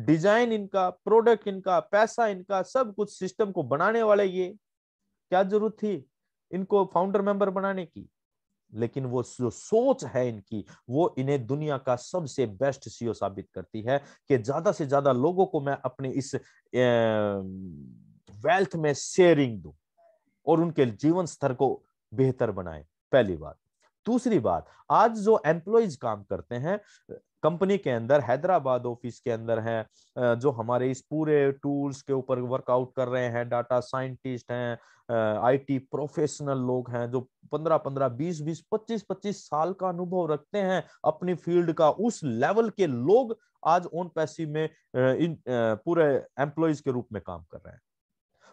डिजाइन इनका प्रोडक्ट इनका पैसा इनका सब कुछ सिस्टम को बनाने वाले ये क्या जरूरत थी इनको फाउंडर मेंबर बनाने की लेकिन वो जो सोच है इनकी वो इन्हें दुनिया का सबसे बेस्ट सीओ e साबित करती है कि ज्यादा से ज्यादा लोगों को मैं अपने इस वेल्थ में शेयरिंग दू और उनके जीवन स्तर को बेहतर बनाए पहली बात दूसरी बात आज जो एम्प्लॉयज काम करते हैं कंपनी के अंदर हैदराबाद ऑफिस के अंदर हैं जो हमारे इस पूरे टूल्स के ऊपर वर्कआउट कर रहे हैं डाटा साइंटिस्ट हैं आईटी प्रोफेशनल लोग हैं जो पंद्रह पंद्रह बीस बीस पच्चीस पच्चीस साल का अनुभव रखते हैं अपनी फील्ड का उस लेवल के लोग आज ओन पैसी में इन पूरे एम्प्लॉयज के रूप में काम कर रहे हैं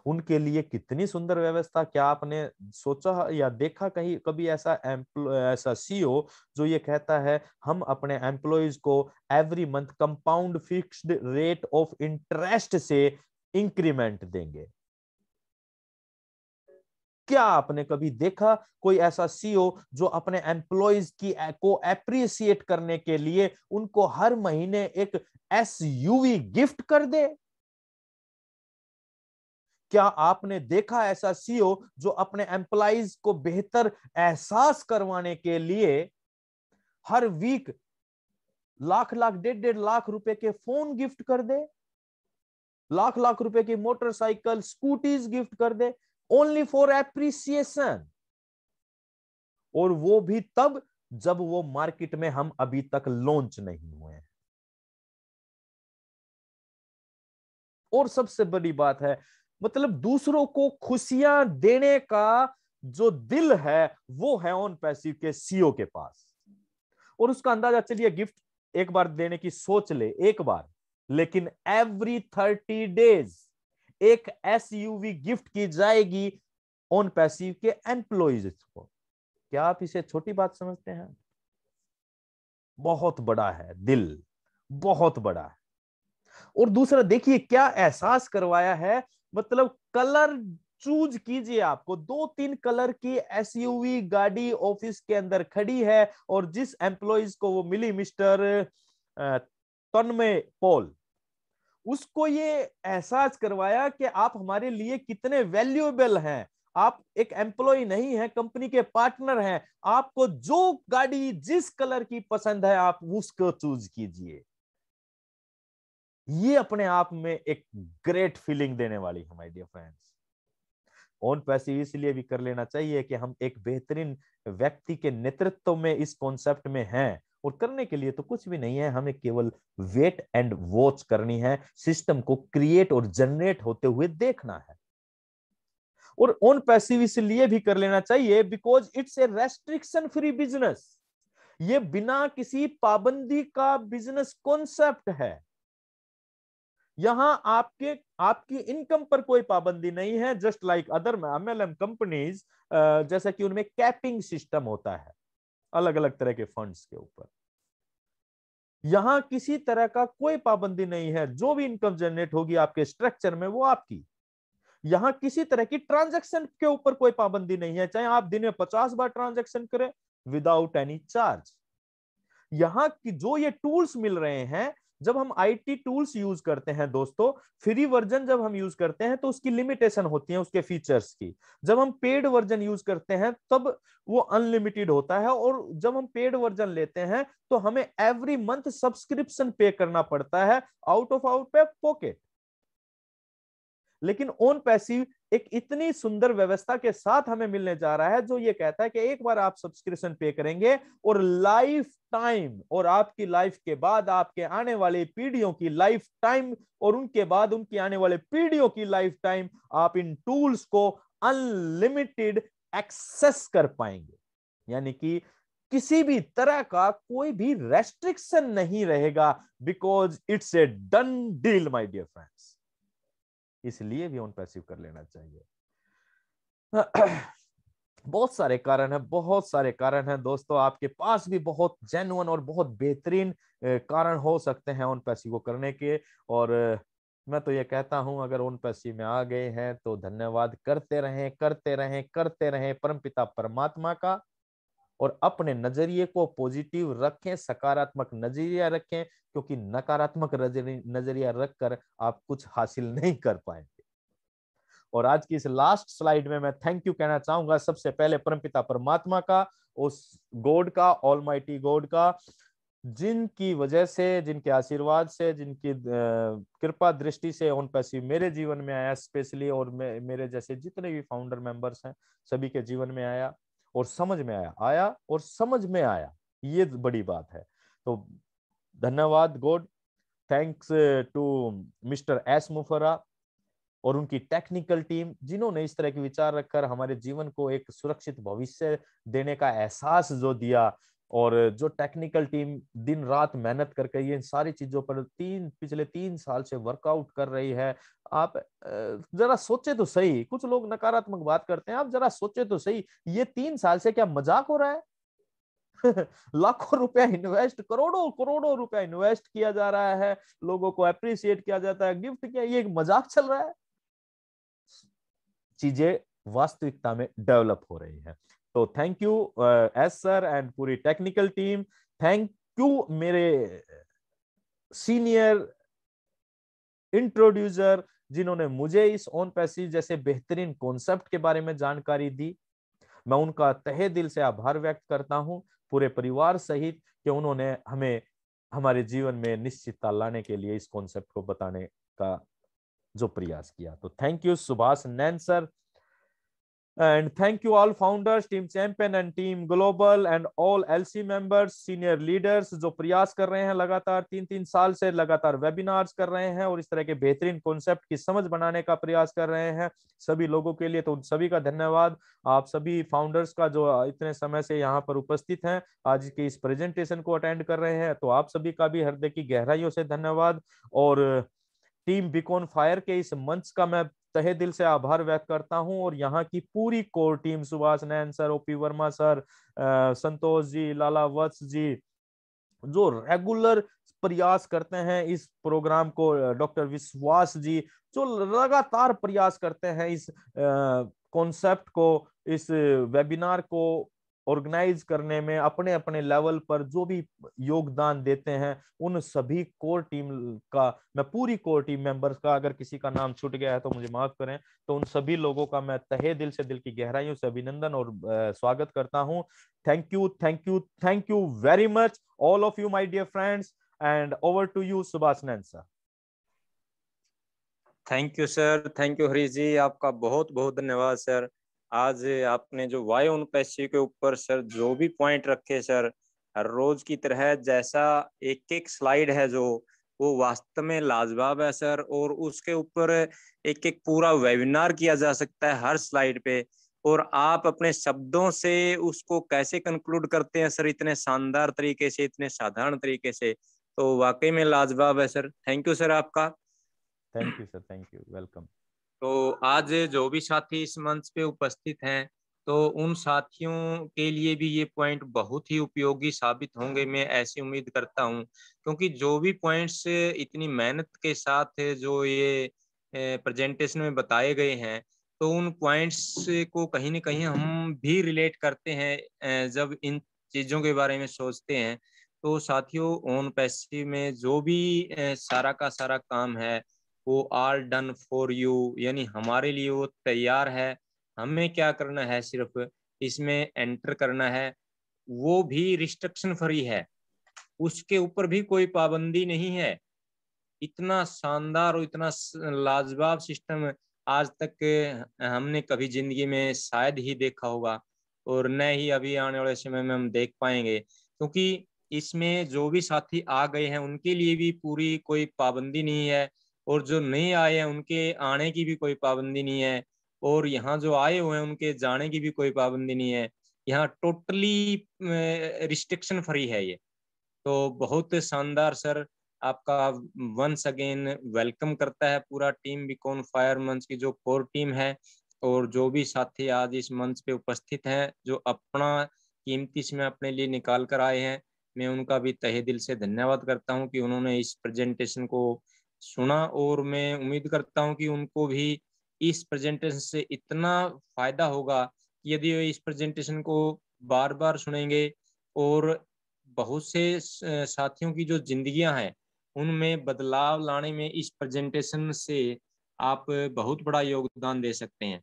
उनके लिए कितनी सुंदर व्यवस्था क्या आपने सोचा या देखा कहीं कभी ऐसा ऐसा सीईओ e जो ये कहता है हम अपने एम्प्लॉयज को every month compound fixed rate of interest से इंक्रीमेंट देंगे क्या आपने कभी देखा कोई ऐसा सीईओ e जो अपने एम्प्लॉयज की को एप्रिसिएट करने के लिए उनको हर महीने एक एसयूवी गिफ्ट कर दे क्या आपने देखा ऐसा सीओ जो अपने एम्प्लाइज को बेहतर एहसास करवाने के लिए हर वीक लाख लाख डेढ़ डेढ़ लाख रुपए के फोन गिफ्ट कर दे लाख लाख रुपए की मोटरसाइकिल स्कूटीज गिफ्ट कर दे ओनली फॉर एप्रिसिएशन और वो भी तब जब वो मार्केट में हम अभी तक लॉन्च नहीं हुए हैं और सबसे बड़ी बात है मतलब दूसरों को खुशियां देने का जो दिल है वो है ऑन पैसिव के सीओ के पास और उसका अंदाजा चलिए गिफ्ट एक बार देने की सोच ले एक बार लेकिन एवरी थर्टी डेज एक एस गिफ्ट की जाएगी ऑन पैसिव के एम्प्लॉज को क्या आप इसे छोटी बात समझते हैं बहुत बड़ा है दिल बहुत बड़ा है और दूसरा देखिए क्या एहसास करवाया है मतलब कलर चूज कीजिए आपको दो तीन कलर की एसयूवी गाड़ी ऑफिस के अंदर खड़ी है और जिस एम्प्लॉयज को वो मिली मिस्टर तन्मय पॉल उसको ये एहसास करवाया कि आप हमारे लिए कितने वैल्यूएबल हैं आप एक एम्प्लॉय नहीं है कंपनी के पार्टनर हैं आपको जो गाड़ी जिस कलर की पसंद है आप उसको चूज कीजिए ये अपने आप में एक ग्रेट फीलिंग देने वाली है my dear friends OnPassive इसलिए भी कर लेना चाहिए कि हम एक बेहतरीन व्यक्ति के नेतृत्व में इस कॉन्सेप्ट में हैं और करने के लिए तो कुछ भी नहीं है हमें केवल वेट एंड वॉच करनी है सिस्टम को क्रिएट और जनरेट होते हुए देखना है और ओन पैसिव इसलिए भी कर लेना चाहिए because it's a restriction free business ये बिना किसी पाबंदी का बिजनेस कॉन्सेप्ट है यहां आपके आपकी इनकम पर कोई पाबंदी नहीं है just like other MLM companies जैसा कि उनमें कैपिंग सिस्टम होता है अलग अलग तरह के फंड्स के ऊपर यहां किसी तरह का कोई पाबंदी नहीं है जो भी इनकम जनरेट होगी आपके स्ट्रक्चर में वो आपकी यहां किसी तरह की ट्रांजेक्शन के ऊपर कोई पाबंदी नहीं है चाहे आप दिन में पचास बार ट्रांजेक्शन करें विदाउट एनी चार्ज यहां की जो ये टूल्स मिल रहे हैं जब हम आईटी टूल्स यूज करते हैं दोस्तों फ्री वर्जन जब हम यूज करते हैं तो उसकी लिमिटेशन होती है उसके फीचर्स की जब हम पेड वर्जन यूज करते हैं तब वो अनलिमिटेड होता है और जब हम पेड वर्जन लेते हैं तो हमें एवरी मंथ सब्सक्रिप्शन पे करना पड़ता है आउट ऑफ आउट पे पॉकेट लेकिन ओन पैसिव एक इतनी सुंदर व्यवस्था के साथ हमें मिलने जा रहा है जो ये कहता है कि एक बार आप सब्सक्रिप्शन पे करेंगे और लाइफ टाइम और आपकी लाइफ के बाद आपके आने वाले पीढ़ियों की लाइफ टाइम और उनके बाद उनकी आने वाले पीढ़ियों की लाइफ टाइम आप इन टूल्स को अनलिमिटेड एक्सेस कर पाएंगे यानी कि किसी भी तरह का कोई भी रेस्ट्रिक्शन नहीं रहेगा because it's a done deal my dear friends इसलिए भी उन पैसिव कर लेना चाहिए बहुत सारे कारण है बहुत सारे कारण हैं दोस्तों आपके पास भी बहुत जेनुअन और बहुत बेहतरीन कारण हो सकते हैं उन पैसिव को करने के और मैं तो ये कहता हूं अगर उन पैसे में आ गए हैं तो धन्यवाद करते रहें करते रहें करते रहें परमपिता परमात्मा का और अपने नजरिए को पॉजिटिव रखें सकारात्मक नजरिया रखें क्योंकि नकारात्मक नजरिया रखकर आप कुछ हासिल नहीं कर पाएंगे और आज की इस लास्ट स्लाइड में मैं थैंक यू कहना चाहूंगा सबसे पहले परमपिता परमात्मा का उस गॉड का ऑल गॉड का जिनकी वजह से जिनके आशीर्वाद से जिनकी कृपा दृष्टि से ऑन पैसिव मेरे जीवन में आया स्पेशली और मे, मेरे जैसे जितने भी फाउंडर मेंबर्स हैं सभी के जीवन में आया और समझ में आया आया और समझ में आया ये बड़ी बात है तो धन्यवाद God thanks to uh, Mister Ash Mufareh और उनकी टेक्निकल टीम जिन्होंने इस तरह के विचार रखकर हमारे जीवन को एक सुरक्षित भविष्य देने का एहसास जो दिया और जो टेक्निकल टीम दिन रात मेहनत करके ये इन सारी चीजों पर तीन पिछले तीन साल से वर्कआउट कर रही है आप जरा सोचे तो सही कुछ लोग नकारात्मक बात करते हैं आप जरा सोचे तो सही ये तीन साल से क्या मजाक हो रहा है लाखों रुपया इन्वेस्ट करोड़ों करोड़ों रुपया इन्वेस्ट किया जा रहा है लोगों को अप्रिशिएट किया जाता है गिफ्ट किया ये एक मजाक चल रहा है चीजें वास्तविकता में डेवलप हो रही है तो thank you Ash sir and पूरी टेक्निकल टीम थैंक यू मेरे सीनियर इंट्रोड्यूसर जिन्होंने मुझे इस ओन पैसेज जैसे बेहतरीन कॉन्सेप्ट के बारे में जानकारी दी मैं उनका तहे दिल से आभार व्यक्त करता हूं पूरे परिवार सहित कि उन्होंने हमें हमारे जीवन में निश्चितता लाने के लिए इस कॉन्सेप्ट को बताने का जो प्रयास किया तो thank you Subhash Nain sir And thank you all founders, team champion and team global and all LC members, senior leaders जो प्रयास कर रहे हैं लगातार तीन तीन साल से लगातार वेबिनार्स कर रहे हैं और इस तरह के बेहतरीन कॉन्सेप्ट की समझ बनाने का प्रयास कर रहे हैं सभी लोगों के लिए तो उन सभी का धन्यवाद आप सभी फाउंडर्स का जो इतने समय से यहाँ पर उपस्थित हैं आज के इस प्रेजेंटेशन को अटेंड कर रहे हैं तो आप सभी का भी हृदय की गहराइयों से धन्यवाद और टीम बिकॉन फायर के इस मंच का मैं तहे दिल से आभार व्यक्त करता हूं और यहां की पूरी core team Subhash Nain sir OP Verma sir Santosh ji Lala Vats ji जो रेगुलर प्रयास करते हैं इस प्रोग्राम को डॉक्टर विश्वास जी जो लगातार प्रयास करते हैं इस कॉन्सेप्ट को इस वेबिनार को ऑर्गेनाइज करने में अपने अपने लेवल पर जो भी योगदान देते हैं उन सभी कोर टीम का मैं पूरी कोर टीम मेंबर्स का अगर किसी का नाम छूट गया है तो मुझे माफ करें तो उन सभी लोगों का मैं तहे दिल से दिल की गहराइयों से अभिनंदन और स्वागत करता हूँ thank you thank you thank you very much all of you my dear friends and over to you Subhash Nain sir thank you sir thank you Harish ji आपका बहुत बहुत धन्यवाद सर आज आपने जो वायु अनुपेशी के ऊपर सर जो भी पॉइंट रखे सर हर रोज की तरह जैसा एक एक स्लाइड है जो वो वास्तव में लाजवाब है सर और उसके ऊपर एक एक पूरा वेबिनार किया जा सकता है हर स्लाइड पे और आप अपने शब्दों से उसको कैसे कंक्लूड करते हैं सर इतने शानदार तरीके से इतने साधारण तरीके से तो वाकई में लाजवाब है सर थैंक यू सर आपका thank you sir thank you welcome तो आज जो भी साथी इस मंच पे उपस्थित हैं तो उन साथियों के लिए भी ये पॉइंट बहुत ही उपयोगी साबित होंगे मैं ऐसी उम्मीद करता हूँ क्योंकि जो भी पॉइंट्स इतनी मेहनत के साथ जो ये प्रेजेंटेशन में बताए गए हैं तो उन पॉइंट्स को कहीं ना कहीं हम भी रिलेट करते हैं जब इन चीज़ों के बारे में सोचते हैं तो साथियों ओन पैसे में जो भी सारा का सारा काम है वो आर डन फॉर यू यानी हमारे लिए वो तैयार है हमें क्या करना है सिर्फ इसमें एंटर करना है वो भी रिस्ट्रिक्शन फ्री है उसके ऊपर भी कोई पाबंदी नहीं है इतना शानदार और इतना लाजवाब सिस्टम आज तक हमने कभी जिंदगी में शायद ही देखा होगा और न ही अभी आने वाले समय में हम देख पाएंगे क्योंकि इसमें जो भी साथी आ गए हैं उनके लिए भी पूरी कोई पाबंदी नहीं है और जो नहीं आए हैं उनके आने की भी कोई पाबंदी नहीं है और यहाँ जो आए हुए हैं उनके जाने की भी कोई पाबंदी नहीं है यहाँ टोटली रिस्ट्रिक्शन फ्री है ये तो बहुत शानदार सर आपका वंस अगेन वेलकम करता है पूरा टीम बिकॉन फायर मंच की जो कोर टीम है और जो भी साथी आज इस मंच पे उपस्थित हैं जो अपना कीमती समय अपने लिए निकाल कर आए हैं मैं उनका भी तहे दिल से धन्यवाद करता हूँ कि उन्होंने इस प्रेजेंटेशन को सुना और मैं उम्मीद करता हूं कि उनको भी इस प्रेजेंटेशन से इतना फायदा होगा कि यदि वे इस प्रेजेंटेशन को बार बार सुनेंगे और बहुत से साथियों की जो जिंदगियां हैं उनमें बदलाव लाने में इस प्रेजेंटेशन से आप बहुत बड़ा योगदान दे सकते हैं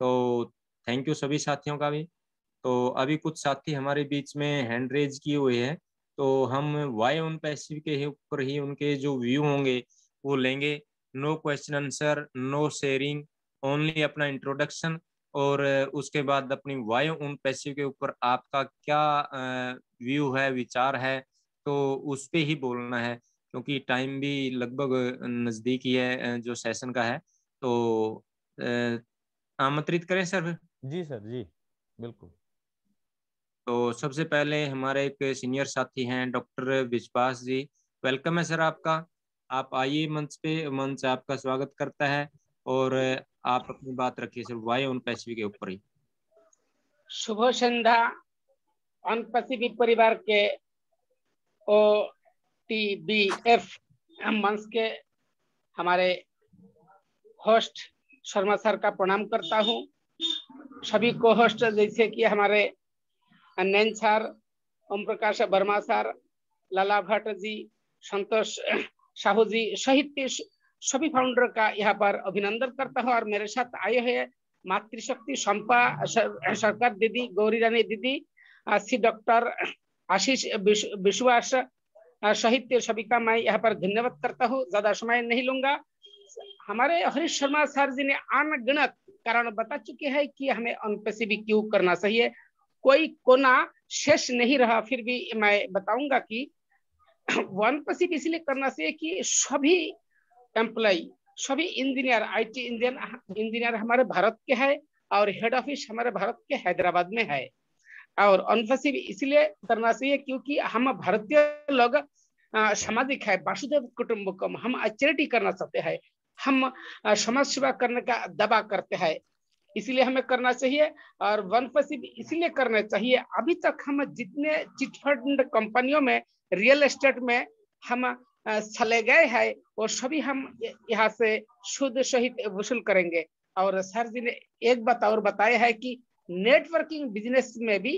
तो थैंक यू सभी साथियों का भी तो अभी कुछ साथी हमारे बीच में हैंड रेज किए हुए हैं तो हम वाई ऑन पैसिव के ऊपर ही उनके जो व्यू होंगे वो लेंगे no question answer no sharing only अपना इंट्रोडक्शन और उसके बाद अपनी वायु उन पैसे के ऊपर आपका क्या व्यू है विचार है तो उस पर ही बोलना है क्योंकि टाइम भी लगभग नज़दीक ही है जो सेशन का है तो आमंत्रित करें सर जी सर जी बिल्कुल तो सबसे पहले हमारे एक सीनियर साथी हैं डॉक्टर विश्वास जी वेलकम है सर आपका आप आइए मंच पे मंच आपका स्वागत करता है और आप अपनी बात रखिए सर वाई ऑन पैसिफिक के ऊपर ही शुभ संध्या ऑन पैसिफिक परिवार के ओ टी बी एफ मंच के हमारे होस्ट शर्मा सर का प्रणाम करता हूँ सभी को होस्ट जैसे कि हमारे नैन सर ओम प्रकाश वर्मा सर लाला भट्ट जी संतोष जी साहित्य सभी फाउंडर का यहाँ पर अभिनंदन करता हूँ और मेरे साथ आए हैं मातृशक्ति शंपा सरकार दीदी गौरी रानी दीदी श्री डॉक्टर आशीष विश्वास साहित्य सभी का मैं यहाँ पर धन्यवाद करता हूँ ज्यादा समय नहीं लूंगा हमारे हरीश शर्मा सर जी ने अनगणत कारण बता चुके हैं कि हमें भी क्यों करना चाहिए कोई कोना शेष नहीं रहा फिर भी मैं बताऊंगा कि वन परसिप इसलिए करना चाहिए कि सभी एम्प्लॉय सभी इंजीनियर आईटी टी इंजीनियर हमारे भारत के है और हेड ऑफिस हमारे भारत के हैदराबाद में है और अनफसिप इसलिए करना चाहिए क्योंकि हम भारतीय लोग सामाजिक है वासुदेव कुटुम्बकम हम चैरिटी करना चाहते हैं हम समाज सेवा करने का दबा करते हैं इसलिए हमें करना चाहिए और वन परसिप इसलिए करना चाहिए अभी तक हम जितने चिटफंड कंपनियों में रियल एस्टेट में हम चले गए हैं और सभी हम यहाँ से शुद्ध सहित वसूल करेंगे और सर जी ने एक बात और बताया है कि नेटवर्किंग बिजनेस में भी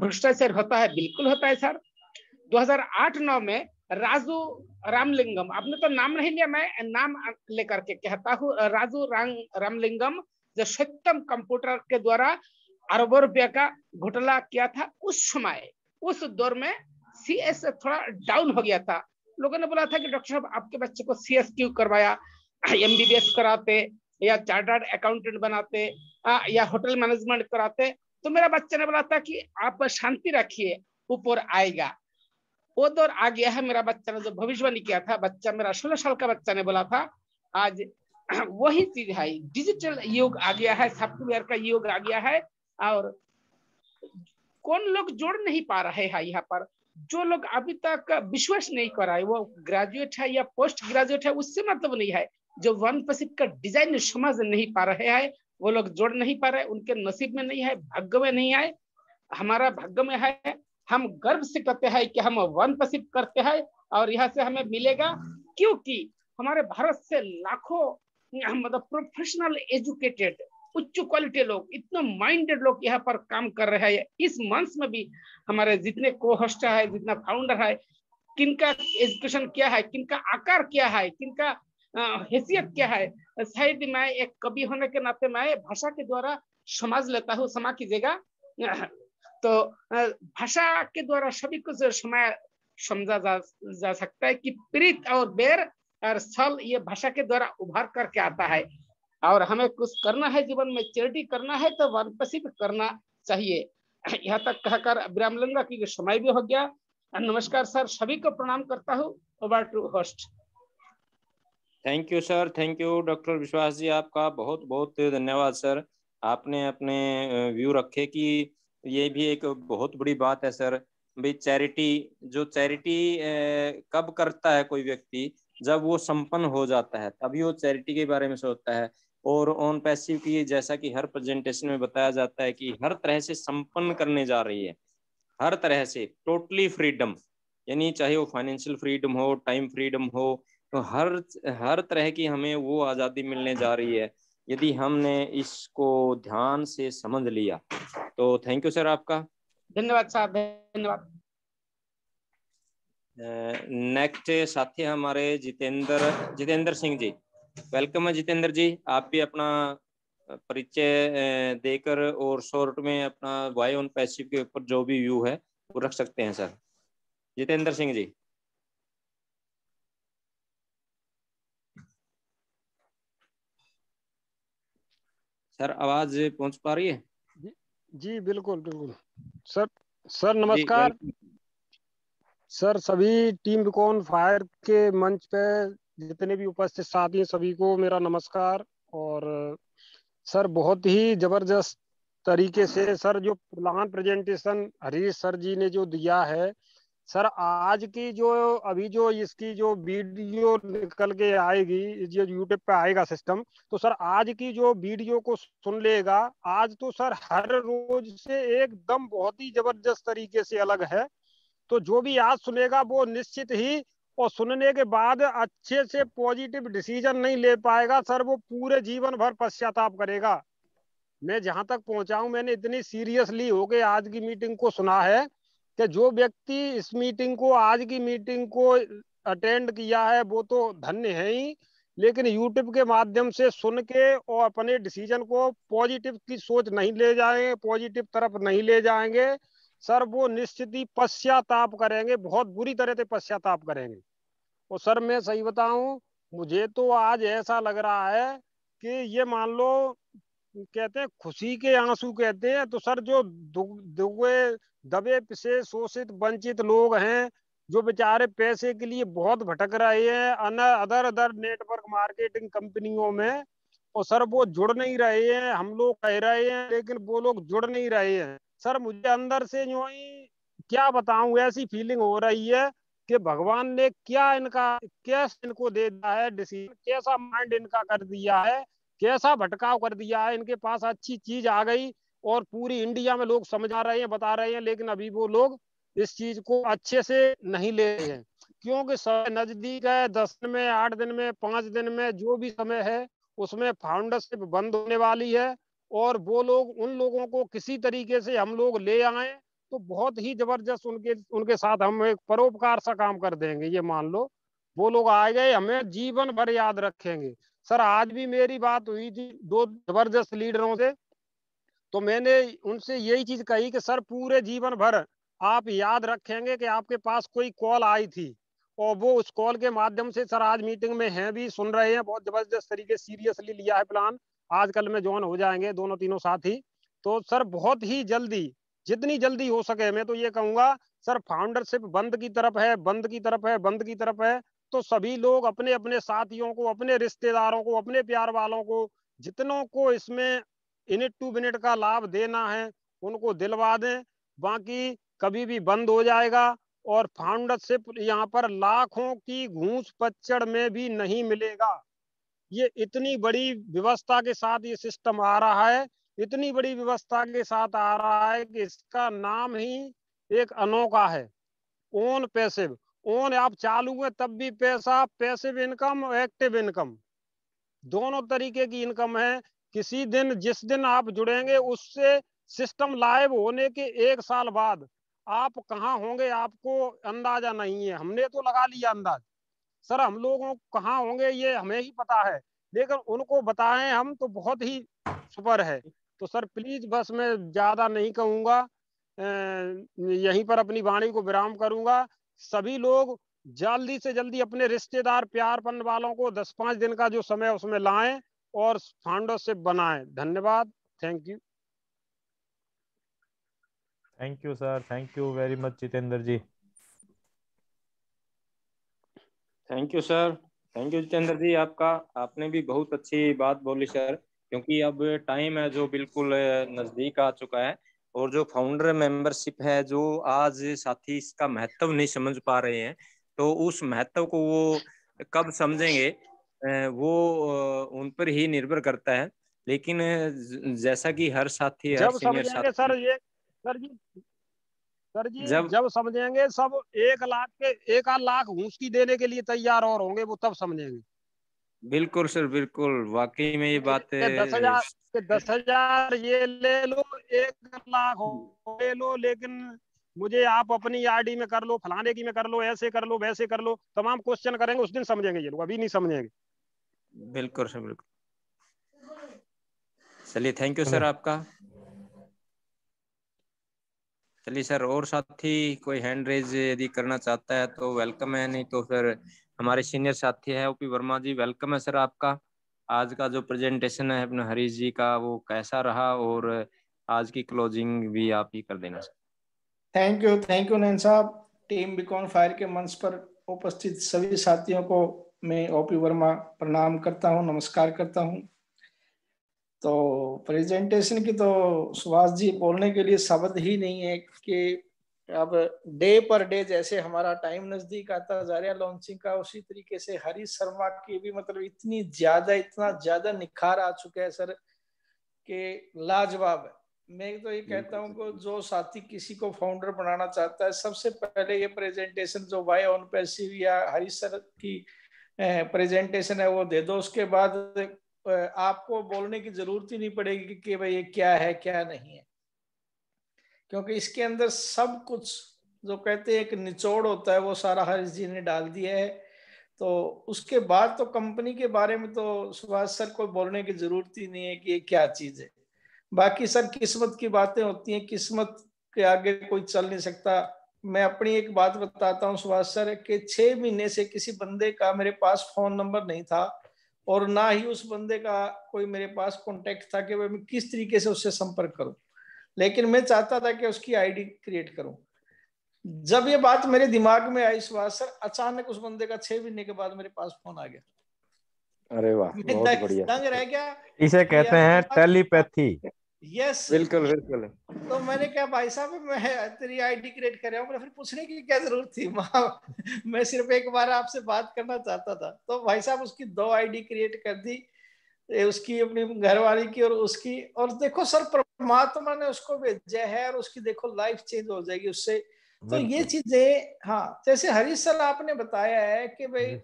भ्रष्टाचार होता है बिल्कुल होता है सर 2008-9 में राजू रामलिंगम आपने तो नाम नहीं लिया मैं नाम लेकर के कहता हूँ राजू राम रामलिंगम जो सत्यम कंप्यूटर के द्वारा अरबों रुपया का घोटाला किया था उस समय उस दौर में सी एस थोड़ा डाउन हो गया था लोगों ने बोला था कि डॉक्टर साहब आपके बच्चे को सी एस क्यू करवाया एम बी बी एस कराते या चार्टर्ड अकाउंटेंट बनाते आ, या होटल मैनेजमेंट कराते तो मेरा बच्चा ने बोला था कि आप शांति रखिए ऊपर आएगा वो दौर आ गया है मेरा बच्चा ने जो भविष्यवाणी किया था बच्चा मेरा सोलह साल का बच्चा ने बोला था आज वही चीज है डिजिटल युग आ गया है सॉफ्टवेयर का युग आ गया है और कौन लोग जोड़ नहीं पा रहे हैं यहाँ पर जो लोग अभी तक विश्वास नहीं है वो ग्रेजुएट है या पोस्ट ग्रेजुएट है उससे मतलब नहीं है जो वन पैसिफिक का डिजाइन समझ नहीं पा रहे हैं वो लोग जोड़ नहीं पा रहे उनके नसीब में नहीं है भाग्य में नहीं है हमारा भाग्य में है हम गर्व से कहते हैं कि हम वन पैसिफिक करते हैं और यहाँ से हमें मिलेगा क्योंकि हमारे भारत से लाखों मतलब प्रोफेशनल एजुकेटेड उच्च क्वालिटी लोग इतने माइंडेड लोग यहाँ पर काम कर रहे हैं इस मंथ में भी हमारे जितने को होस्ट है जितना फाउंडर है किनका एजुकेशन क्या है किनका आकार क्या है किनका हैसियत क्या है शायद मैं एक कवि होने के नाते मैं भाषा के द्वारा समाज लेता हूँ क्षमा कीजिएगा तो भाषा के द्वारा सभी कुछ समय समझा जा, जा सकता है कि प्रीत और बेर और स्थल ये भाषा के द्वारा उभार करके आता है और हमें कुछ करना है जीवन में चैरिटी करना है तो वानपसिक करना चाहिए यहाँ तक कहकर विरामलंगा की समय भी हो गया नमस्कार सर सभी को प्रणाम करता हूँ host thank you sir thank you doctor Vishwas ji आपका बहुत बहुत धन्यवाद सर आपने अपने व्यू रखे कि ये भी एक बहुत बड़ी बात है सर भाई चैरिटी जो चैरिटी कब करता है कोई व्यक्ति जब वो संपन्न हो जाता है तभी वो चैरिटी के बारे में सोचता है और ऑन पैसिव की जैसा कि हर प्रेजेंटेशन में बताया जाता है कि हर तरह से संपन्न करने जा रही है हर तरह से टोटली फ्रीडम यानी चाहे वो फाइनेंशियल फ्रीडम हो टाइम फ्रीडम हो तो हर हर तरह की हमें वो आज़ादी मिलने जा रही है यदि हमने इसको ध्यान से समझ लिया तो थैंक यू सर आपका धन्यवाद साहब धन्यवाद नेक्स्ट साथी हमारे जितेंद्र जितेंद्र सिंह जी वेलकम है जितेंद्र जी आप भी अपना परिचय देकर और शॉर्ट में अपना वाई ऑन पैसिव के ऊपर जो भी व्यू है वो रख सकते हैं सर जितेंद्र सिंह जी सर आवाज पहुंच पा रही है जी, बिल्कुल बिल्कुल सर सर नमस्कार सर सभी टीम बिकॉन फायर के मंच पे जितने भी उपस्थित साथी हैं सभी को मेरा नमस्कार और सर बहुत ही जबरदस्त तरीके से सर जो plan presentation Harish sir ji ने जो दिया है सर आज की जो अभी जो इसकी जो वीडियो निकल के आएगी जो यूट्यूब पे आएगा सिस्टम तो सर आज की जो वीडियो को सुन लेगा आज तो सर हर रोज से एकदम बहुत ही जबरदस्त तरीके से अलग है तो जो भी आज सुनेगा वो निश्चित ही और सुनने के बाद अच्छे से पॉजिटिव डिसीजन नहीं ले पाएगा सर वो पूरे जीवन भर पश्चाताप करेगा मैं जहां तक हूं मैंने इतनी सीरियसली होके आज की मीटिंग को सुना है कि जो व्यक्ति इस मीटिंग को आज की मीटिंग को अटेंड किया है वो तो धन्य है ही लेकिन यूट्यूब के माध्यम से सुन के और अपने डिसीजन को पॉजिटिव की सोच नहीं ले जाएंगे पॉजिटिव तरफ नहीं ले जाएंगे सर वो निश्चित ही पश्चाताप करेंगे बहुत बुरी तरह से पश्चाताप करेंगे और सर मैं सही बताऊं मुझे तो आज ऐसा लग रहा है कि ये मान लो कहते हैं खुशी के आंसू कहते हैं तो सर जो दुगे दबे पिसे शोषित वंचित लोग हैं जो बेचारे पैसे के लिए बहुत भटक रहे हैं अदर अदर नेटवर्क मार्केटिंग कंपनियों में और सर वो जुड़ नहीं रहे हैं हम लोग कह रहे हैं लेकिन वो लोग जुड़ नहीं रहे हैं सर मुझे अंदर से जो ही क्या बताऊं ऐसी फीलिंग हो रही है कि भगवान ने क्या इनका कैसे इनको दे दिया है डिसीजन कैसा माइंड इनका कर दिया है कैसा भटकाव कर दिया है इनके पास अच्छी चीज आ गई और पूरी इंडिया में लोग समझा रहे हैं बता रहे हैं लेकिन अभी वो लोग इस चीज को अच्छे से नहीं ले रहे हैं क्योंकि समय नजदीक है दस दिन में आठ दिन में पांच दिन में जो भी समय है उसमें फाउंडरशिप बंद होने वाली है और वो लोग उन लोगों को किसी तरीके से हम लोग ले आए तो बहुत ही जबरदस्त उनके उनके साथ हम एक परोपकार सा काम कर देंगे ये मान लो वो लोग आ गए हमें जीवन भर याद रखेंगे सर आज भी मेरी बात हुई थी दो जबरदस्त लीडरों से तो मैंने उनसे यही चीज कही कि सर पूरे जीवन भर आप याद रखेंगे कि आपके पास कोई कॉल आई थी और वो उस कॉल के माध्यम से सर आज मीटिंग में हैं भी सुन रहे हैं बहुत जबरदस्त तरीके सीरियसली लिया है प्लान आजकल में ज्वाइन हो जाएंगे दोनों तीनों साथ ही तो सर बहुत ही जल्दी जितनी जल्दी हो सके मैं तो ये कहूंगा सर फाउंडरशिप बंद की तरफ है बंद की तरफ है बंद की तरफ है तो सभी लोग अपने अपने साथियों को अपने रिश्तेदारों को अपने प्यार वालों को जितनों को इसमें इनिट टू मिनट का लाभ देना है उनको दिलवा दें बाकी कभी भी बंद हो जाएगा और फाउंडरशिप यहाँ पर लाखों की घूस पच्चड़ में भी नहीं मिलेगा ये इतनी बड़ी व्यवस्था के साथ ये सिस्टम आ रहा है इतनी बड़ी व्यवस्था के साथ आ रहा है कि इसका नाम ही एक अनोखा है ओन पैसिव ओन आप चालू है तब भी पैसा पैसिव इनकम एक्टिव इनकम दोनों तरीके की इनकम है किसी दिन जिस दिन आप जुड़ेंगे उससे सिस्टम लाइव होने के एक साल बाद आप कहाँ होंगे आपको अंदाजा नहीं है हमने तो लगा लिया अंदाज सर हम लोगों कहाँ होंगे ये हमें ही पता है लेकिन उनको बताएं हम तो बहुत ही सुपर है तो सर प्लीज बस मैं ज्यादा नहीं कहूँगा यहीं पर अपनी वाणी को विराम करूंगा सभी लोग जल्दी से जल्दी अपने रिश्तेदार प्यारपन वालों को दस पांच दिन का जो समय उसमें लाए और फाउंडरशिप बनाए धन्यवाद thank you thank you sir thank you very much Jitendra ji thank you sir thank you Jitendra ji आपका आपने भी बहुत अच्छी बात बोली सर क्योंकि अब टाइम है जो बिल्कुल नजदीक आ चुका है और जो फाउंडर मेंबरशिप है जो आज साथी इसका महत्व नहीं समझ पा रहे हैं तो उस महत्व को वो कब समझेंगे वो उन पर ही निर्भर करता है लेकिन जैसा कि हर साथी हर सीनियर साथी सर ये सर जी सर जी जब, जब समझेंगे सब एक लाख के एक आध लाख घूस की देने के लिए तैयार और होंगे वो तब समझेंगे बिल्कुल सर बिल्कुल वाकई में ये बात है दस हजार दस हजार ये ले लो एक लाख ले लो लेकिन मुझे आप अपनी आईडी में कर लो फलाने की में कर लो ऐसे कर लो वैसे कर लो तमाम क्वेश्चन करेंगे उस दिन समझेंगे ये लोग अभी नहीं समझेंगे बिल्कुल सर बिल्कुल चलिए थैंक यू सर आपका चलिए सर और साथी कोई हैंड रेज यदि करना चाहता है तो वेलकम है नहीं तो फिर हमारे सीनियर साथी है ओपी वर्मा जी वेलकम है सर आपका आज का जो प्रेजेंटेशन है अपने हरीश जी का वो कैसा रहा और आज की क्लोजिंग भी आप ही कर देना sir thank you thank you Nain साहब टीम बिकॉन फायर के मंच पर उपस्थित सभी साथियों को मैं ओपी वर्मा प्रणाम करता हूँ नमस्कार करता हूँ तो प्रेजेंटेशन की तो सुभाष जी बोलने के लिए शब्द ही नहीं है कि अब डे पर डे जैसे हमारा टाइम नजदीक आता जा रहा लॉन्चिंग का उसी तरीके से हरी शर्मा की भी मतलब इतनी ज्यादा इतना ज्यादा निखार आ चुका है सर के लाजवाब मैं तो ये कहता हूँ जो साथी किसी को फाउंडर बनाना चाहता है सबसे पहले ये प्रेजेंटेशन जो वाई ऑन पैसिव या हरी सर की प्रेजेंटेशन है वो दे दो उसके बाद आपको बोलने की जरूरत ही नहीं पड़ेगी कि भाई ये क्या है क्या नहीं है क्योंकि इसके अंदर सब कुछ जो कहते हैं एक निचोड़ होता है वो सारा हरीश जी ने डाल दिया है तो उसके बाद तो कंपनी के बारे में तो सुभाष सर को बोलने की जरूरत ही नहीं है कि ये क्या चीज है बाकी सर किस्मत की बातें होती हैं किस्मत के आगे कोई चल नहीं सकता मैं अपनी एक बात बताता हूँ सुभाष सर के छह महीने से किसी बंदे का मेरे पास फोन नंबर नहीं था और ना ही उस बंदे का कोई मेरे पास कॉन्टेक्ट था कि मैं किस तरीके से उससे संपर्क करूं लेकिन मैं चाहता था कि उसकी आईडी क्रिएट करूं जब ये बात मेरे दिमाग में आई सुभाष सर अचानक उस बंदे का छह महीने के बाद मेरे पास फोन आ गया अरे वाह बहुत बढ़िया रह गया इसे कहते हैं टेलीपैथी यस बिल्कुल बिल्कुल तो मैंने कहा भाई साहब मैं तेरी आईडी क्रिएट कर रहा हूँ फिर पूछने की क्या जरूरत थी मैं सिर्फ एक बार आपसे बात करना चाहता था तो भाई साहब उसकी दो आईडी क्रिएट कर दी उसकी अपनी घरवाली की और उसकी और देखो सर परमात्मा ने उसको भेजा है और उसकी देखो लाइफ चेंज हो जाएगी उससे तो ये चीजें हाँ जैसे हरीश सर आपने बताया है कि भाई हम्म।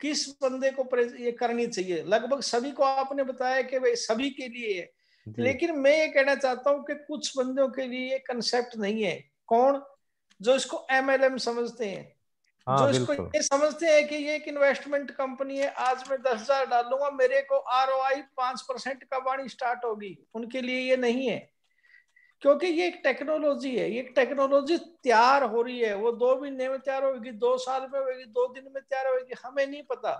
किस बंदे को ये करनी चाहिए लगभग सभी को आपने बताया कि भाई सभी के लिए है लेकिन मैं ये कहना चाहता हूँ कि कुछ बंदों के लिए ये कंसेप्ट नहीं है कौन जो इसको एमएलएम समझते हैं हाँ, जो इसको ये समझते हैं कि ये एक इन्वेस्टमेंट कंपनी है आज मैं दस हजार डालूंगा मेरे को आर ओ आई पांच परसेंट का वाणी स्टार्ट होगी उनके लिए ये नहीं है क्योंकि ये एक टेक्नोलॉजी है ये टेक्नोलॉजी तैयार हो रही है वो दो महीने में तैयार होगी दो साल में होगी दो दिन में तैयार होगी हमें नहीं पता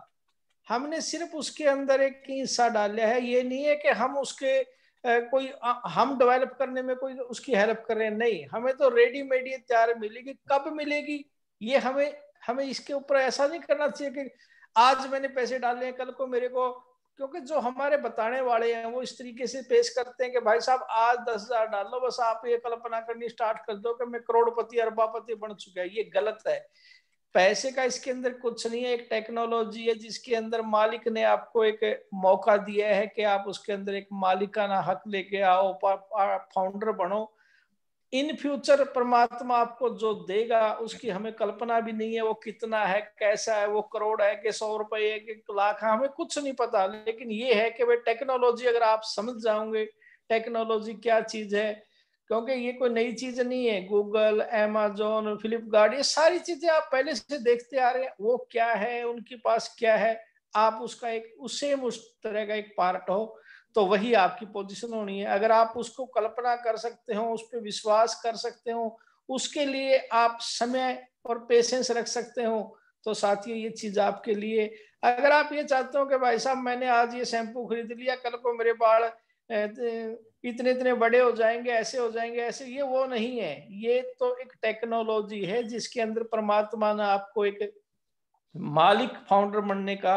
हमने सिर्फ उसके अंदर एक हिस्सा लिया है ये नहीं है कि हम उसके कोई हम डेवलप करने में कोई उसकी हेल्प कर रहे हैं नहीं हमें तो रेडीमेड ये तैयार मिलेगी कब मिलेगी ये हमें हमें इसके ऊपर ऐसा नहीं करना चाहिए कि आज मैंने पैसे डाले हैं कल को मेरे को क्योंकि जो हमारे बताने वाले हैं वो इस तरीके से पेश करते हैं कि भाई साहब आज दस हजार डाल लो बस आप ये कल्पना करनी स्टार्ट कर दो कि मैं करोड़पति अरबापति बन चुका है ये गलत है पैसे का इसके अंदर कुछ नहीं है एक टेक्नोलॉजी है जिसके अंदर मालिक ने आपको एक मौका दिया है कि आप उसके अंदर एक मालिकाना हक लेके आओ फाउंडर बनो इन फ्यूचर परमात्मा आपको जो देगा उसकी हमें कल्पना भी नहीं है वो कितना है कैसा है वो करोड़ है कि सौ रुपए है कि लाख है हमें कुछ नहीं पता लेकिन ये है कि भाई टेक्नोलॉजी अगर आप समझ जाओगे टेक्नोलॉजी क्या चीज है क्योंकि ये कोई नई चीज नहीं है गूगल एमेजोन फ्लिपकार्ट ये सारी चीजें आप पहले से देखते आ रहे हैं वो क्या है उनके पास क्या है आप उसका एक उसे उस तरह का एक पार्ट हो तो वही आपकी पोजीशन होनी है अगर आप उसको कल्पना कर सकते हो उस पर विश्वास कर सकते हो उसके लिए आप समय और पेशेंस रख सकते हो तो साथियों ये चीज आपके लिए अगर आप ये चाहते हो कि भाई साहब मैंने आज ये शैम्पू खरीद लिया कल को मेरे बाल इतने इतने बड़े हो जाएंगे ऐसे हो जाएंगे ऐसे ये वो नहीं है ये तो एक टेक्नोलॉजी है जिसके अंदर परमात्मा ने आपको एक मालिक फाउंडर बनने का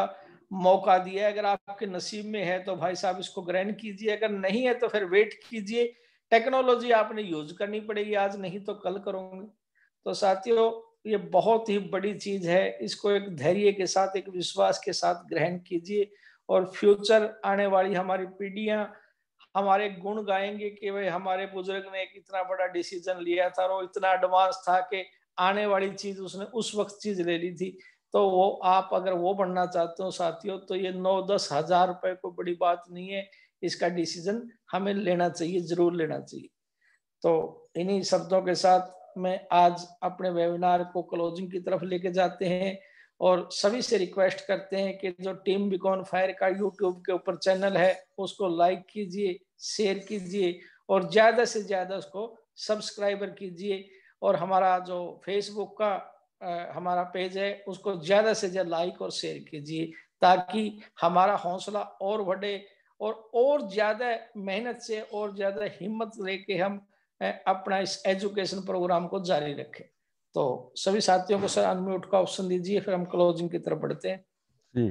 मौका दिया अगर आपके नसीब में है तो भाई साहब इसको ग्रहण कीजिए अगर नहीं है तो फिर वेट कीजिए टेक्नोलॉजी आपने यूज करनी पड़ेगी आज नहीं तो कल करोगे तो साथियों ये बहुत ही बड़ी चीज है इसको एक धैर्य के साथ एक विश्वास के साथ ग्रहण कीजिए और फ्यूचर आने वाली हमारी पीढ़ियां हमारे गुण गाएंगे कि भाई हमारे बुजुर्ग ने एक इतना बड़ा डिसीजन लिया था और इतना एडवांस था कि आने वाली चीज उसने उस वक्त चीज ले ली थी तो वो आप अगर वो बनना चाहते हो साथियों तो ये नौ दस हजार रुपए को बड़ी बात नहीं है इसका डिसीजन हमें लेना चाहिए जरूर लेना चाहिए तो इन्हीं शब्दों के साथ मैं आज अपने वेबिनार को क्लोजिंग की तरफ लेके जाते हैं और सभी से रिक्वेस्ट करते हैं कि जो टीम बिकॉन फायर का यूट्यूब के ऊपर चैनल है उसको लाइक कीजिए शेयर कीजिए और ज़्यादा से ज़्यादा उसको सब्सक्राइबर कीजिए और हमारा जो फेसबुक का आ, हमारा पेज है उसको ज़्यादा से ज़्यादा लाइक और शेयर कीजिए ताकि हमारा हौसला और बढ़े और और ज़्यादा मेहनत से और ज़्यादा हिम्मत लेके हम अपना इस एजुकेशन प्रोग्राम को जारी रखें तो सभी साथियों को सर अनम्यूट का ऑप्शन दीजिए फिर हम क्लोजिंग की तरफ बढ़ते हैं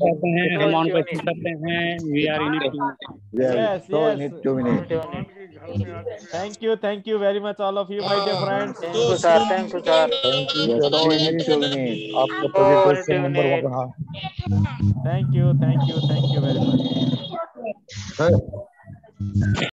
करते हैं हम ऑन करते हैं we are in yes thank you thank you very much all of you my dear friends thank you sir thank you sir thank you so two minute question number रहा thank you thank you thank you very much